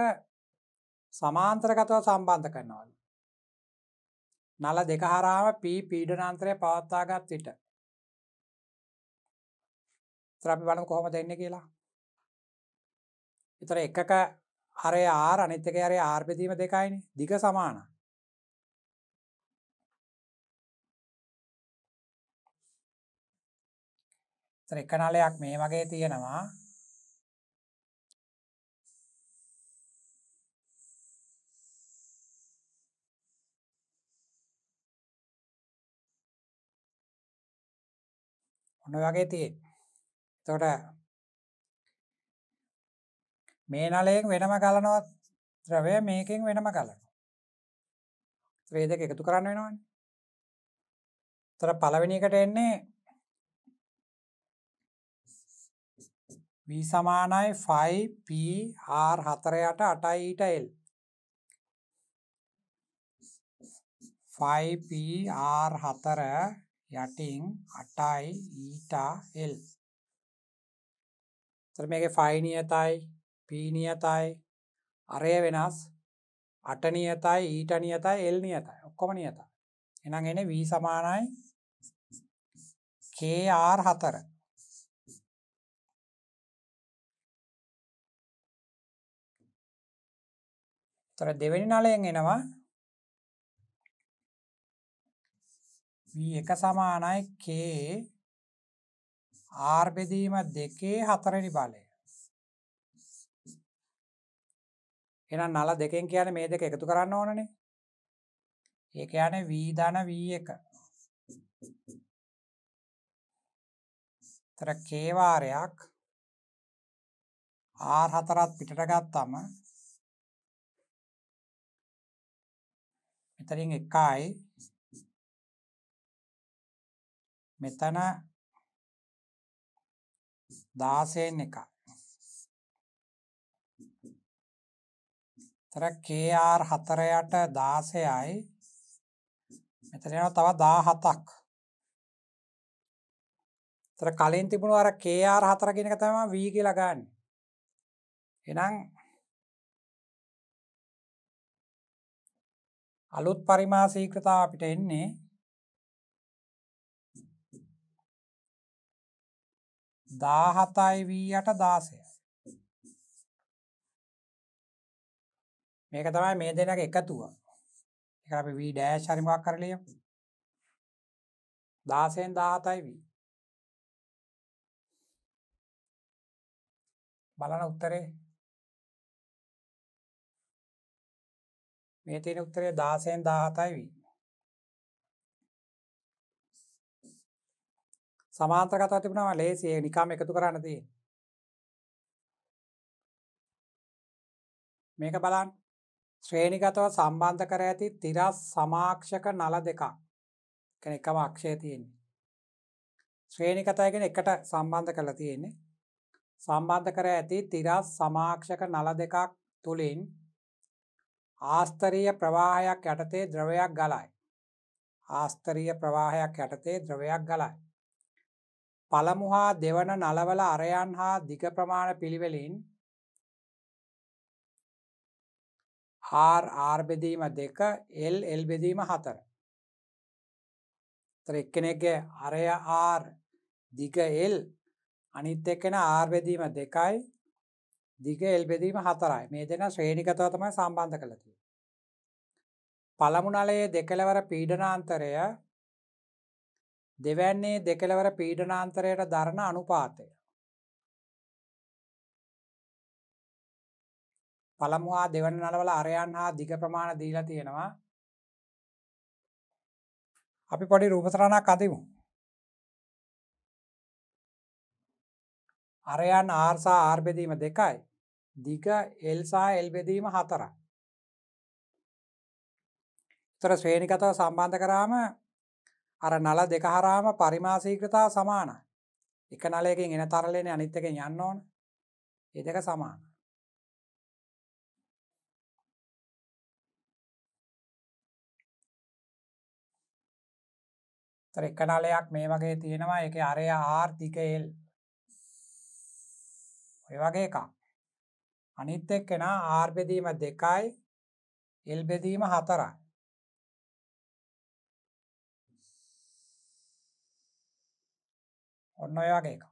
සමාන්තරකතව සම්බන්ධ කරනවල නල දෙක හරාම පී පීඩනන්ත්‍රය පවත්තාගත් විට ත්‍රපි බලන කොහොම දෙන්න කියලා එතර එකක හරය ආර අනිත්තක අරය ආර්පිතීම දෙකයිනි දිග සමානයි එක නලයක් මේ වගේ තියෙනවා ඔන්න වගේ තියෙන් තොට මේ නලයෙන් වෙනම කලනොත් ද්‍රවය මේකින් වෙනම කලන ත්‍රේදක එකතු කරන්න වෙනවන් තොර පලවෙනිකට එන්නේ v සමානයි 5 p r 4 යට 8යි ඊට l 5 p r 4 යටින් 8යි ඊට l එතන මේකේ 5 නියතයි p නියතයි අරය වෙනස් 8 නියතයි ඊට නියතයි l නියතයි ඔක්කොම නියතයි එහෙනම් එනේ v සමානයි kr 4 තොර දෙවැනි නලයෙන් එනවා එක සමානයි K R බෙදීම දෙකේ හතරනි බලය එහෙනම් නල දෙකෙන් කියන්නේ මේ දෙක එකතු කරන්න ඕනනේ ඒ කියන්නේ V ධන V1 තර K වාරයක් R හතරක් පිටට ගත්තම එතරින් එකයි මෙතන දාසයෙන් එක තර කR හතරයට දාසයයි මෙතනව තව දා හතක් තර කලින් තිබුණු අර කR හතර කෙනක තම වී කියලගන්න එනම් අලුත් පරිමා සීක්‍රතා අපිට එන්නේ දාහතයි වී යට දාසය මේක තමයි මේ දෙනක එකතුව එක අපි වී ඩෑ ශරිමක් කරලිය දාසයෙන් දාහතයි වී බලන උත්තරේ මේ තියෙන උත්තරය 16න් 17යි වෙන්නේ. සමාන්තර කතා තිබුණාම ලේසි ඒක නිකම් එකතු කරන්න තියෙන්නේ. මේක බලන්න. ශ්‍රේණිගතව සම්බන්ධ කර ඇති තිරස් සමාක්ෂක නල දෙකක්. කියන්නේ එකම අක්ෂය තියෙන්නේ. ශ්‍රේණිගතය කියන්නේ එකට සම්බන්ධ කරලා තියෙන්නේ. සම්බන්ධ කර ඇති තිරස් සමාක්ෂක නල දෙකක් තුලින් ආස්තරීය ප්‍රවාහයක් යටතේ ද්‍රවයක් ගලයි. ආස්තරීය ප්‍රවාහයක් යටතේ ද්‍රවයක් ගලයි. පළමු හා දෙවන නලවල අරයන් හා දිග ප්‍රමාණ පිළිවෙලින් ආර් බෙදීම දෙක එල් එල් බෙදීම හතර. තර එක්කෙනෙගේ අරය ආර් දිග එල් අනිත් එකෙන ආර්බෙදීම දෙකයි දිග එල්බෙදීම හතරයි මේ දෙන ශ්‍රේණිකතව තමයි සම්බන්ධ කළති. පළමුනලයේ දෙකලවර පීඩනාන්තරය දෙවැන්නේ දෙකලවර පීඩනාන්තරයට දරණ අනුපාතය. පළමුවා දෙවන නලවල අරයන් හා දිග ප්‍රමාණ දීලා තියෙනවා අපි පොඩි රූපතරණක් අතිමු අරයන් ආර්සා ආර්බෙදීම දෙකයි දිග එල් සහ එල් බෙදීම හතර තර ශ්‍රේණිකතව සම්බන්ධ කරාම අර නල දෙකහරාම පරිමාසීකෘතා සමාන එක නලයකින් එන තරලෙන අනිත්තක යන්න ඕන එ දෙක සමාන එක නලයක් මේ වගේ තියෙනවා එක අරය ආර්ථිකයෙල් ඔය වගේ එකක් අනිත් එක්කෙනා R බෙදීම 2යි L බෙදීම 4යි ඔන්න ඔය වගේ එකක්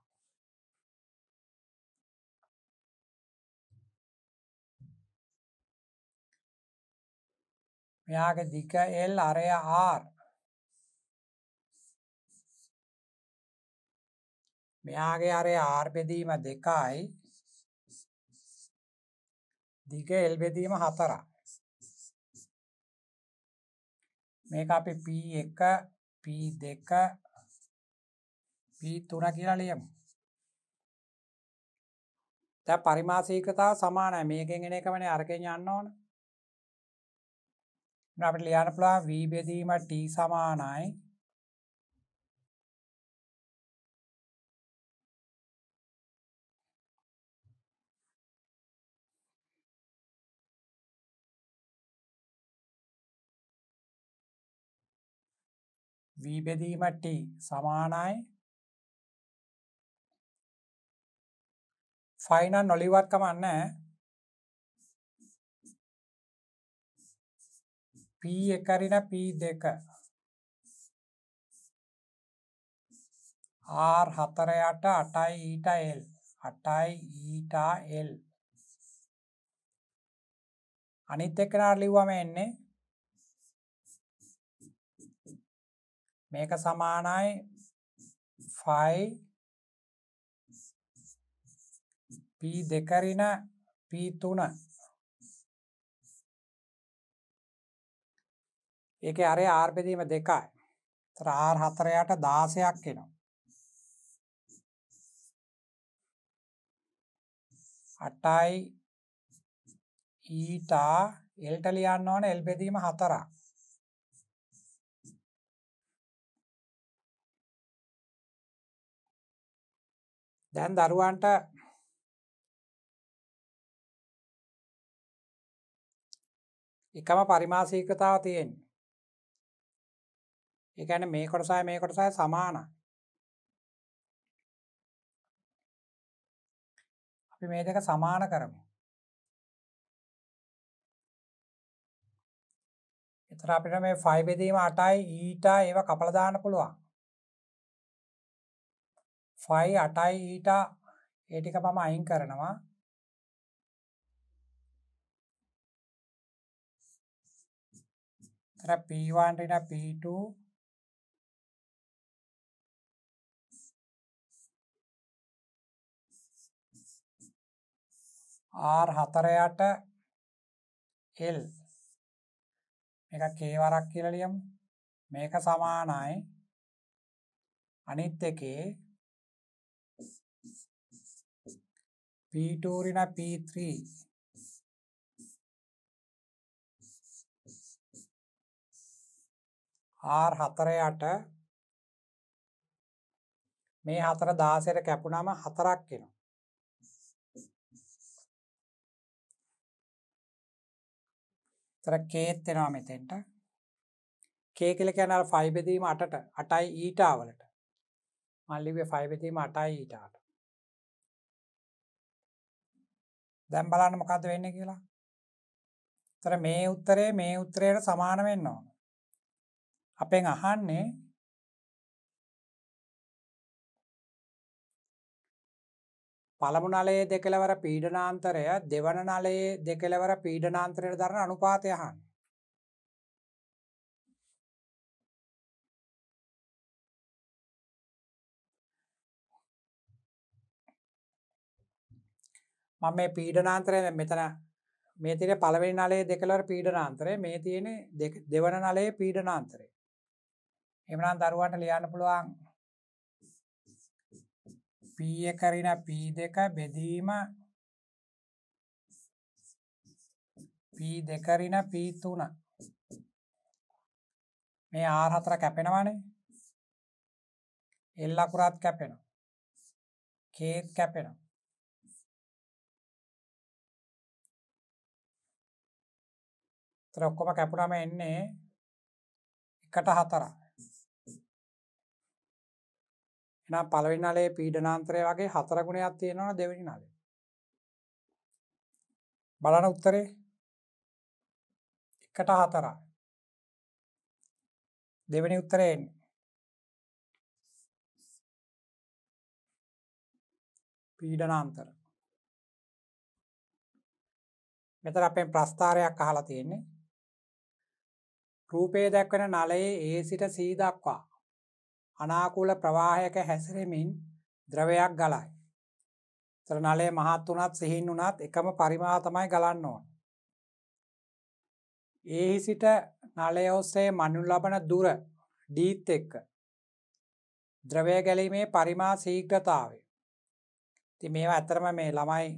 මෙයාගේ දිග L අරය R මෙයාගේ අරය R බෙදීම 2යි දිග එල් බෙදීම හතරක්. මේක අපි P1 P2 P3 කියලා ලියමු. දැන් පරිමාසීකතාව සමානයි. මේකෙන් එන එකමනේ අරගෙන යන්න ඕන. අපිට ලියන්න පුළුවන් V බෙදීම T සමානයි v බෙදීම t සමානයි ෆයින නොලිවත් කමන්න p එකරින p දෙක r හතරයට අටයි ඊට l අටයි ඊට l අනිත් එකනාට ලිව්වම එන්නේ මේක සමානයි 5 p2 ඍණ p3 ඒකේ අරේ r බෙදීම දෙකයි. ඒතර r 4යට 16ක් එනවා. 8යි ඊටා එල්ට ලියන්න ඕන එල් බෙදීම 4ක්. දැන් දරුවන්ට එකම පරිමාසීකතාව තියෙන් එකන මේ කොටසයි මේ කොටසය සමාන අපි මේ දෙක සමාන කරමු එතර අපිට මේ ෆයිබෙදීම අටයි ඊට ඒව කපලදාන්න පුළුවන් ෆයි අටයි ඊට ඒටික මම අයින් කරනවා තර පීවාන්ට පීට ආර් හතරයට එල් එක කේවරක් කියලලියම් මේක සමානයි අනිත් එකේ P2 ඍණ P3 R4 යට මේ හතර 16ට කැපුණාම හතරක් එනවා. තර කේත් එනවා මෙතෙන්ට. කේ කියලා කියන්නේ අර 5 බෙදීම 8ට 8යි ඊටාවලට. මල්ලිගේ 5 බෙදීම 8යි ඊටාට. දැන් බලන්න මොකක්ද වෙන්නේ කියලා. ඒතර මේ උත්තරේ මේ උත්තරේට සමාන වෙන්න ඕන. අපෙන් අහන්නේ පළමු නලයේ දෙකලවර පීඩනාන්තරය දෙවන නලයේ දෙකලවර පීඩනාන්තරයට දරන අනුපාතය අහන්න. මම මේ පීඩනාන්තරය මෙතන මේ තින පළවෙනි නලේ දෙකලර පීඩනාන්තරය මේ තියෙන දෙවන නලයේ පීඩනාන්තරය එමනම් දරුවන්ට ලියන්න පුළුවන් පීය කරන පී දෙක බෙදීම පී දෙකරින පීතුන මේ ආර් හතර කැපෙනවානේ එල්ලකුරාත් කැපෙන කේත් කැපෙනවා තර ඔක්කොම කැපුණම එන්නේ එකට හතර එනම් පළවෙනි නලේ පීඩනාන්තරය වගේ හතර ගුණයක් තියෙනවා දෙවෙනි නලේ බලන උත්තරේ එකට හතර දෙවෙනි උත්තරය එන්නේ පීඩනාන්තර මෙතර අපෙන් ප්‍රස්ථාරයක් අහලා තියෙන්නේ රූපේ දැක්වෙන නලයේ ඒ සිට සී දක්වා අනාකූල ප්‍රවාහයක හැසිරෙමින් ද්‍රවයක් ගලයි. තර නලය මහත් වනත් සිහින් වුනත් එකම පරිමා තමයි ගලන්න ඕන. ඒහි සිට නලය ඔස්සේ මනුල් ලබන දුර ඩීත් එක්ක. ද්‍රවය ගැලීමේ පරිමා සීග්‍රතාවය. ති මේවා ඇතරම මේ ළමයි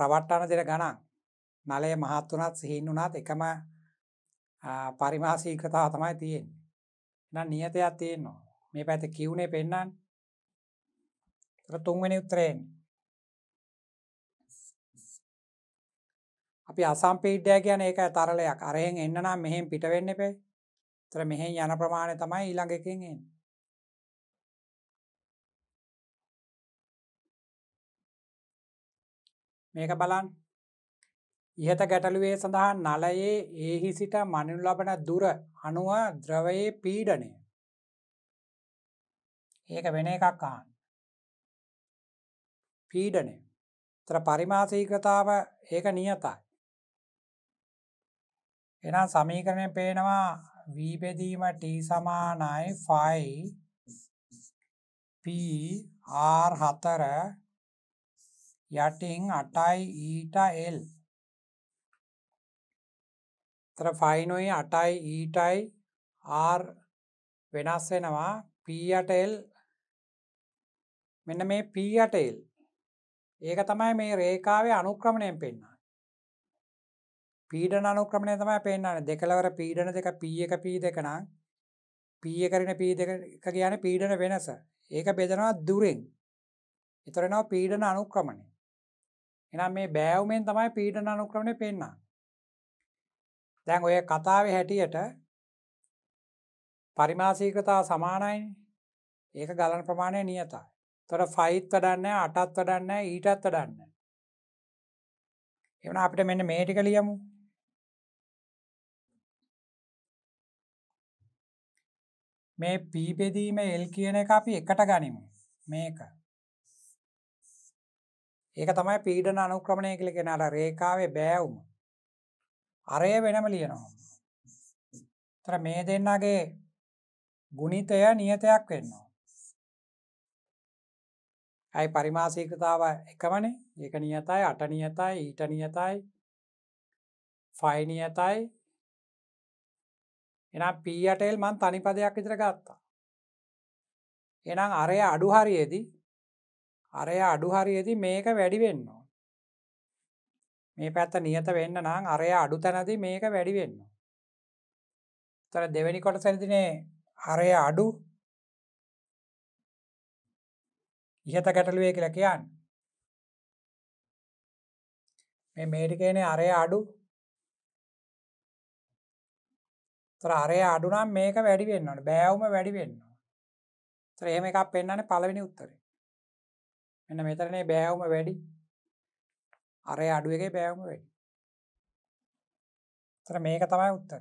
රවට්ටන දෙර ගණන් නලය මහත් වනත් සිහින් වුනත් එකම පරිමාසී ක්‍රතාව තමයි තියෙන්නේ නම් නියතයක් තියෙනවා මේ පැත කිව්නේ පෙන්නන් තුන්වෙනි උත්තරයෙන් අපි අසම්පීඩ්ඩය කියන ඒක තරලයක් අරයෙන් එන්න නම් මෙහෙම පිට වෙන්න එපේ. ඒතර මෙහෙන් යන ප්‍රමාණය තමයි ඊළඟ එකෙන් එන්නේ. මේක බලන්න. ඉහත ගැටලුවේ සඳහන් නලයේ ඒහි සිට මනිනු ලබන දුර අනුව ද්‍රවයේ පීඩනය ඒක වෙන එකක් ආන් පීඩනය තර පරිමාසීකතාව ඒක නියතයි එනම් සමීකරණය පේනවා වීබෙදීම ට සමානයි ෆයි පර් හතර යටින් අටයි ඊට එල් තර ෆයිනොයි අටයි ඊටයි ආර් වෙනස් වෙනවා පීටල් මෙන්න මේ පීටල් ඒක තමයි මේ රේකාවේ අනුක්‍රමණයෙන් පෙන්න්න පීඩන අනුක්‍රමණය තමයි පෙන්න්න දෙකලවර පීඩන දෙක පී එක පී දෙකනම් පීය කරන පී දෙක කියන පීඩන වෙනස ඒක බෙදනවා දුරෙන් එතරෙනවා පීඩන අනුක්‍රමණය එනම් මේ බෑවුමෙන් තමයි පීඩන අනුක්‍රමණය පෙන්න්නා දැන් ඔය කතාව හැටියට පරිමාසීකතා සමානයින් ඒක ගලන ප්‍රමාණය නියතයි. තොර ෆයිත් වඩන්න අටත් වඩන්න ඊටත් වඩන්න. එවන අපිට මෙන්න මේටික ලියමු. මේ පීපෙදීම එල් කියන එක අපි එකට ගනිමු මේක ඒක තමයි පීඩන අනුක්‍රමණය කලි කෙනට රේකාවේ බෑවුම අරය වෙනම ලියනවා. තර මේ දෙන්නගේ ගුණිතය නියතයක් වෙන්නවා. ඇයි පරිමාසීකතාව එකමනේ ඒක නියතයි අට නියතයි ඊට නියතයි ෆයිනියතයි එනම් පීටෙල් මන් තනිපදයක් විතර ගත්තා. එනම් අරය අඩු හරියේදී අරය අඩු හරියේදී මේක වැඩිවෙන්නවා. මේ පැත්ත නියත වෙන්න නම් අරය අඩු තැනති මේක වැඩිවෙන්න. තර දෙවැනි කොට සැරිතිනේ අරය අඩු ඉහත ගැටලුවේ කියලා කියන්න. මේ මේටිකේනේ අරය අඩු තර අරය අඩුනම් මේක වැඩිවෙන්න ඕන බෑවුම වැඩිවෙන්න. තර එහෙම එකක් පෙන්න්නන්නේ පලවෙනි උත්තරේ. එන්න මෙතරනේ බෑවුම වැඩි අරය අඩුව එකේ බෑවම වැඩි තර මේක තමයි උත්තර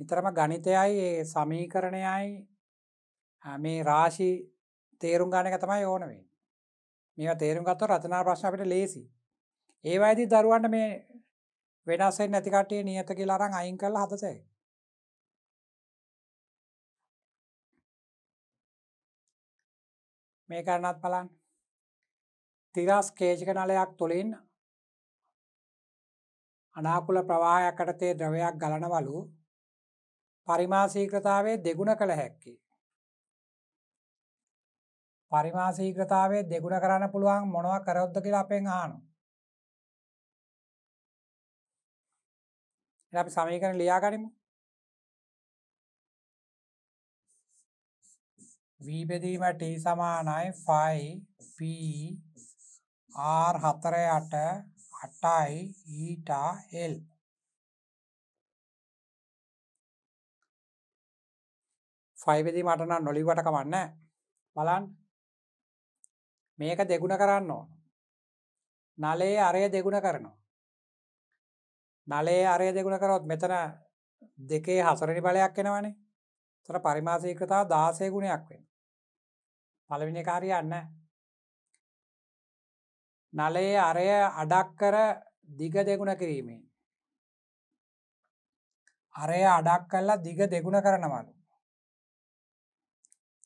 නිතරම ගනිතයයි ඒ සමීකරණයයි මේ රාශි තේරුම් ගණක තමයි ඕනවෙන් මේ තේරුම් ගත්ත රචනා ප්‍රශ්න අපිට ලේසි ඒවායිදි දරුවන්ට මේ වෙනස්සෙන් නැතිකටේ නියත කියලාරං අයින් කල හතසයි මේ කරනත් පලන්න තිරස් කේජක නලයක් තුළින් අනාකුල ප්‍රවාහයකටතේ ද්‍රවයක් ගලනවලු පරිමාසීක්‍රතාවේ දෙගුණ කළ හැක්කි. පරිමාසීක්‍රතාවේ දෙගුණ කරන්න පුළුවන් මොනව කරොද්ද කියලා අපෙන් ආනු. අපි සමීකරන ලියාගනිමු. වීබෙදීම ට සමානයි 5 පී ආර් හතරයට අටයි ඊටා එල් ෆයිවෙදි මට නම් නොලිවට කමන්න බලන් මේක දෙගුණ කරන්න ඕන නලේ අරය දෙගුණ කරනවා නලේ අරය දෙගුණ කරොත් මෙතන දෙකේ හසරනි බලයක් එෙනවනේ තර පරිමාසීකතා දාසය ගුණයක් වෙන පලවිනි කාරියන්න නලයේ අරය අඩක් කර දිග දෙගුණ කිරීමෙන් අරය අඩක් කල්ලා දිග දෙගුණ කරනවලු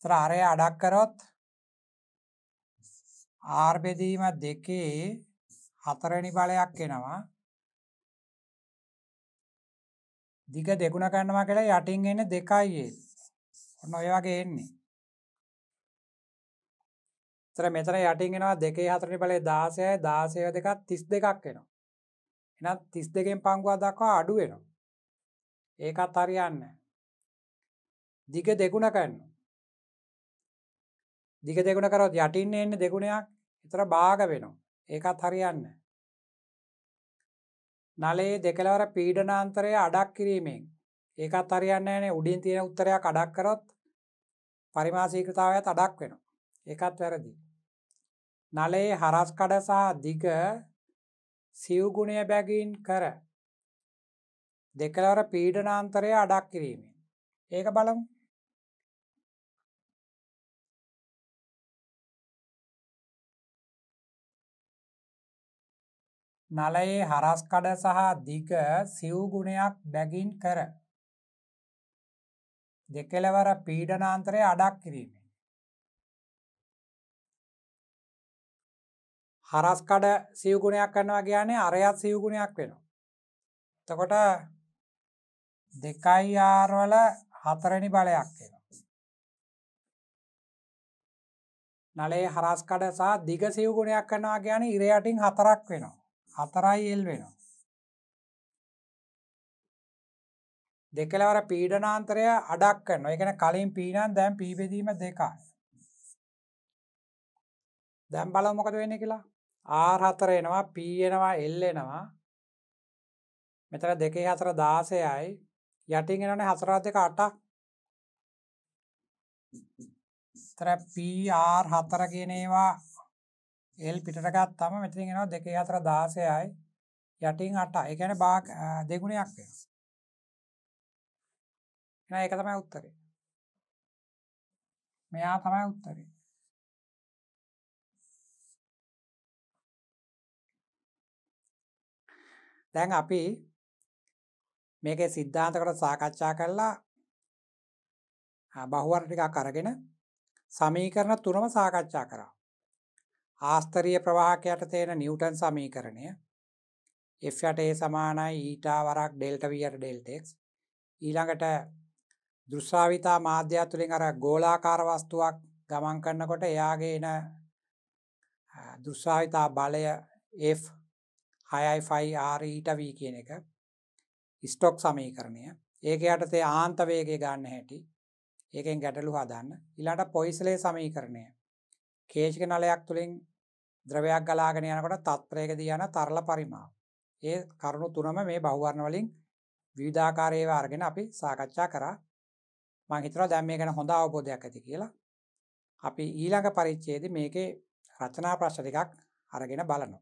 තර අරය අඩක් කරොත් ආර්බෙදීම දෙකේ හතරණි බලයක් එනවා දිග දෙගුණ කරනවා කියලා යටින් එන්න දෙකයි ඔන්න ඔය වගේ එන්නේ තර මෙතන යටිගෙනවා දෙකේ හතරනි පලේ දාසය දාසය දෙකත් තිස් දෙකක් වෙනවා එනත් තිස් දෙකෙන් පංගුව දක්වා අඩු වෙනවා ඒකත් අරියන්න දිග දෙගුණ කරන්න දිග දෙගුණ කරොත් යටින්න එන්න දෙගුණයක් එතර බාග වෙනවා ඒකත් හරියන්න නලේ දෙකලවර පීඩනාන්තරය අඩක් කිරීමෙන් ඒකත් අරියන්න නේ උඩින් තියෙන උත්තරයක් අඩක් කරොත් පරිමාසීකෘතාවයත් අඩක් වෙනවා එකත් වැරදි. නලයේ හරස්කඩ සහ දිග සිව්ගුණය බැගීන් කර දෙකලවර පීඩනාන්තරය අඩක් කිරීමෙන්. ඒක බලමු. නලයේ හරස්කඩ සහ දිග සිව්ගුණයක් බැගින් කර දෙකෙලවර පීඩනාන්තරය අඩක් කිරීම හරස්කඩ සිව්ගුණයක් කන්නවා කියන්නේ අරයත් සිව්ගුණයක් වෙනවා. තකොට දෙකයි ආර්වල හතරණි බලයක් වෙන. නලේ හරස්කඩ සා දිග සිව්ගුණයක් කනවා ගැන ඉරයටින් හතරක් වෙනවා හතරයි එල් වෙනවා දෙකලවර පීඩනාන්තරය අඩක් කන්න එකන කලින් පීනන් දැම් පීබෙදීම දෙකා දැම් බල මොකද වෙන කියලා ආර් හතර එනවා පීයනවා එල්ලෙනවා මෙතර දෙකේ හතර දාසයයි යටින් එනන හතරා දෙක අටක් තර පර් හතර කියනේවා එල් පිටරගත් තම මෙතින් එෙනවා දෙකේ හතර දාසයයි යටින් අට එකන බාග දෙගුණයක් එ එක තමයි උත්තරේ මෙයා තමයි උත්තරේ දැන් අපි මේක සිද්ධාන්තකට සාකච්ඡා කරලා බහුවර ටිකක් අරගෙන සමීකරණ තුනම සාකච්ඡා කරා. ආස්තරීය ප්‍රවාහකයට තියෙන නිවටන් සමීකරණය F8 සමානයි ඊටා වරක් ඩෙල්ට වීයට ඩෙල්ටෙක් ඊළඟට දෘශ්‍රාවිතා මාධ්‍යය තුළින් අර ගෝලාකාර වස්තුවක් ගමන් කරනකොට එයාගේ එන දෘශ්‍රාවිතා බලය F 6i5r ඊට e v කියන එක ස්ටොක් සමීකරණය ඒක යටතේ ආන්ත වේගය ගන්න හැටි ඒකෙන් ගැටලු හදන්න ඊළාට පොයිස්ලේ සමීකරණය කේශික නලයක් තුළින් ද්‍රවයක් ගලාගෙන යනකොට තත්ප්‍රයක දියන තරල පරිමා ඒ කරුණු තුනම මේ බහුවරණ වලින් විවිධාකාරයව අරගෙන අපි සාකච්ඡා කරා මං හිතනවා දැන් මේ ගැන හොඳ අවබෝධයක් ඇති කියලා අපි ඊළඟ පරිච්ඡේදයේ මේකේ රචනා ප්‍රශ්න ටිකක් අරගෙන බලනවා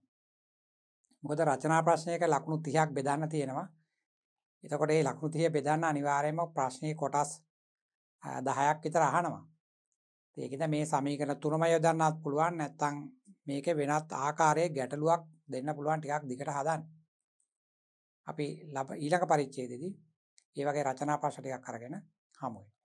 මොකද රචනා ප්‍රශ්නයක ලකුණු 30ක් බෙදන්න තියෙනවා. එතකොට මේ ලකුණු 30 බෙදන්න අනිවාර්යයෙන්ම ප්‍රශ්නයේ කොටස් 10ක් විතර අහනවා. ඒකෙන්ද මේ සමීකරණ තුනම යොදන්නත් පුළුවන් නැත්නම් මේක වෙනත් ආකාරයේ ගැටලුවක් දෙන්න පුළුවන් ටිකක් දිගට හදන්න. අපි ඊළඟ පරිච්ඡේදයේදී ඒ වගේ රචනා ප්‍රශ්න ටිකක් අරගෙන හමු වෙනවා.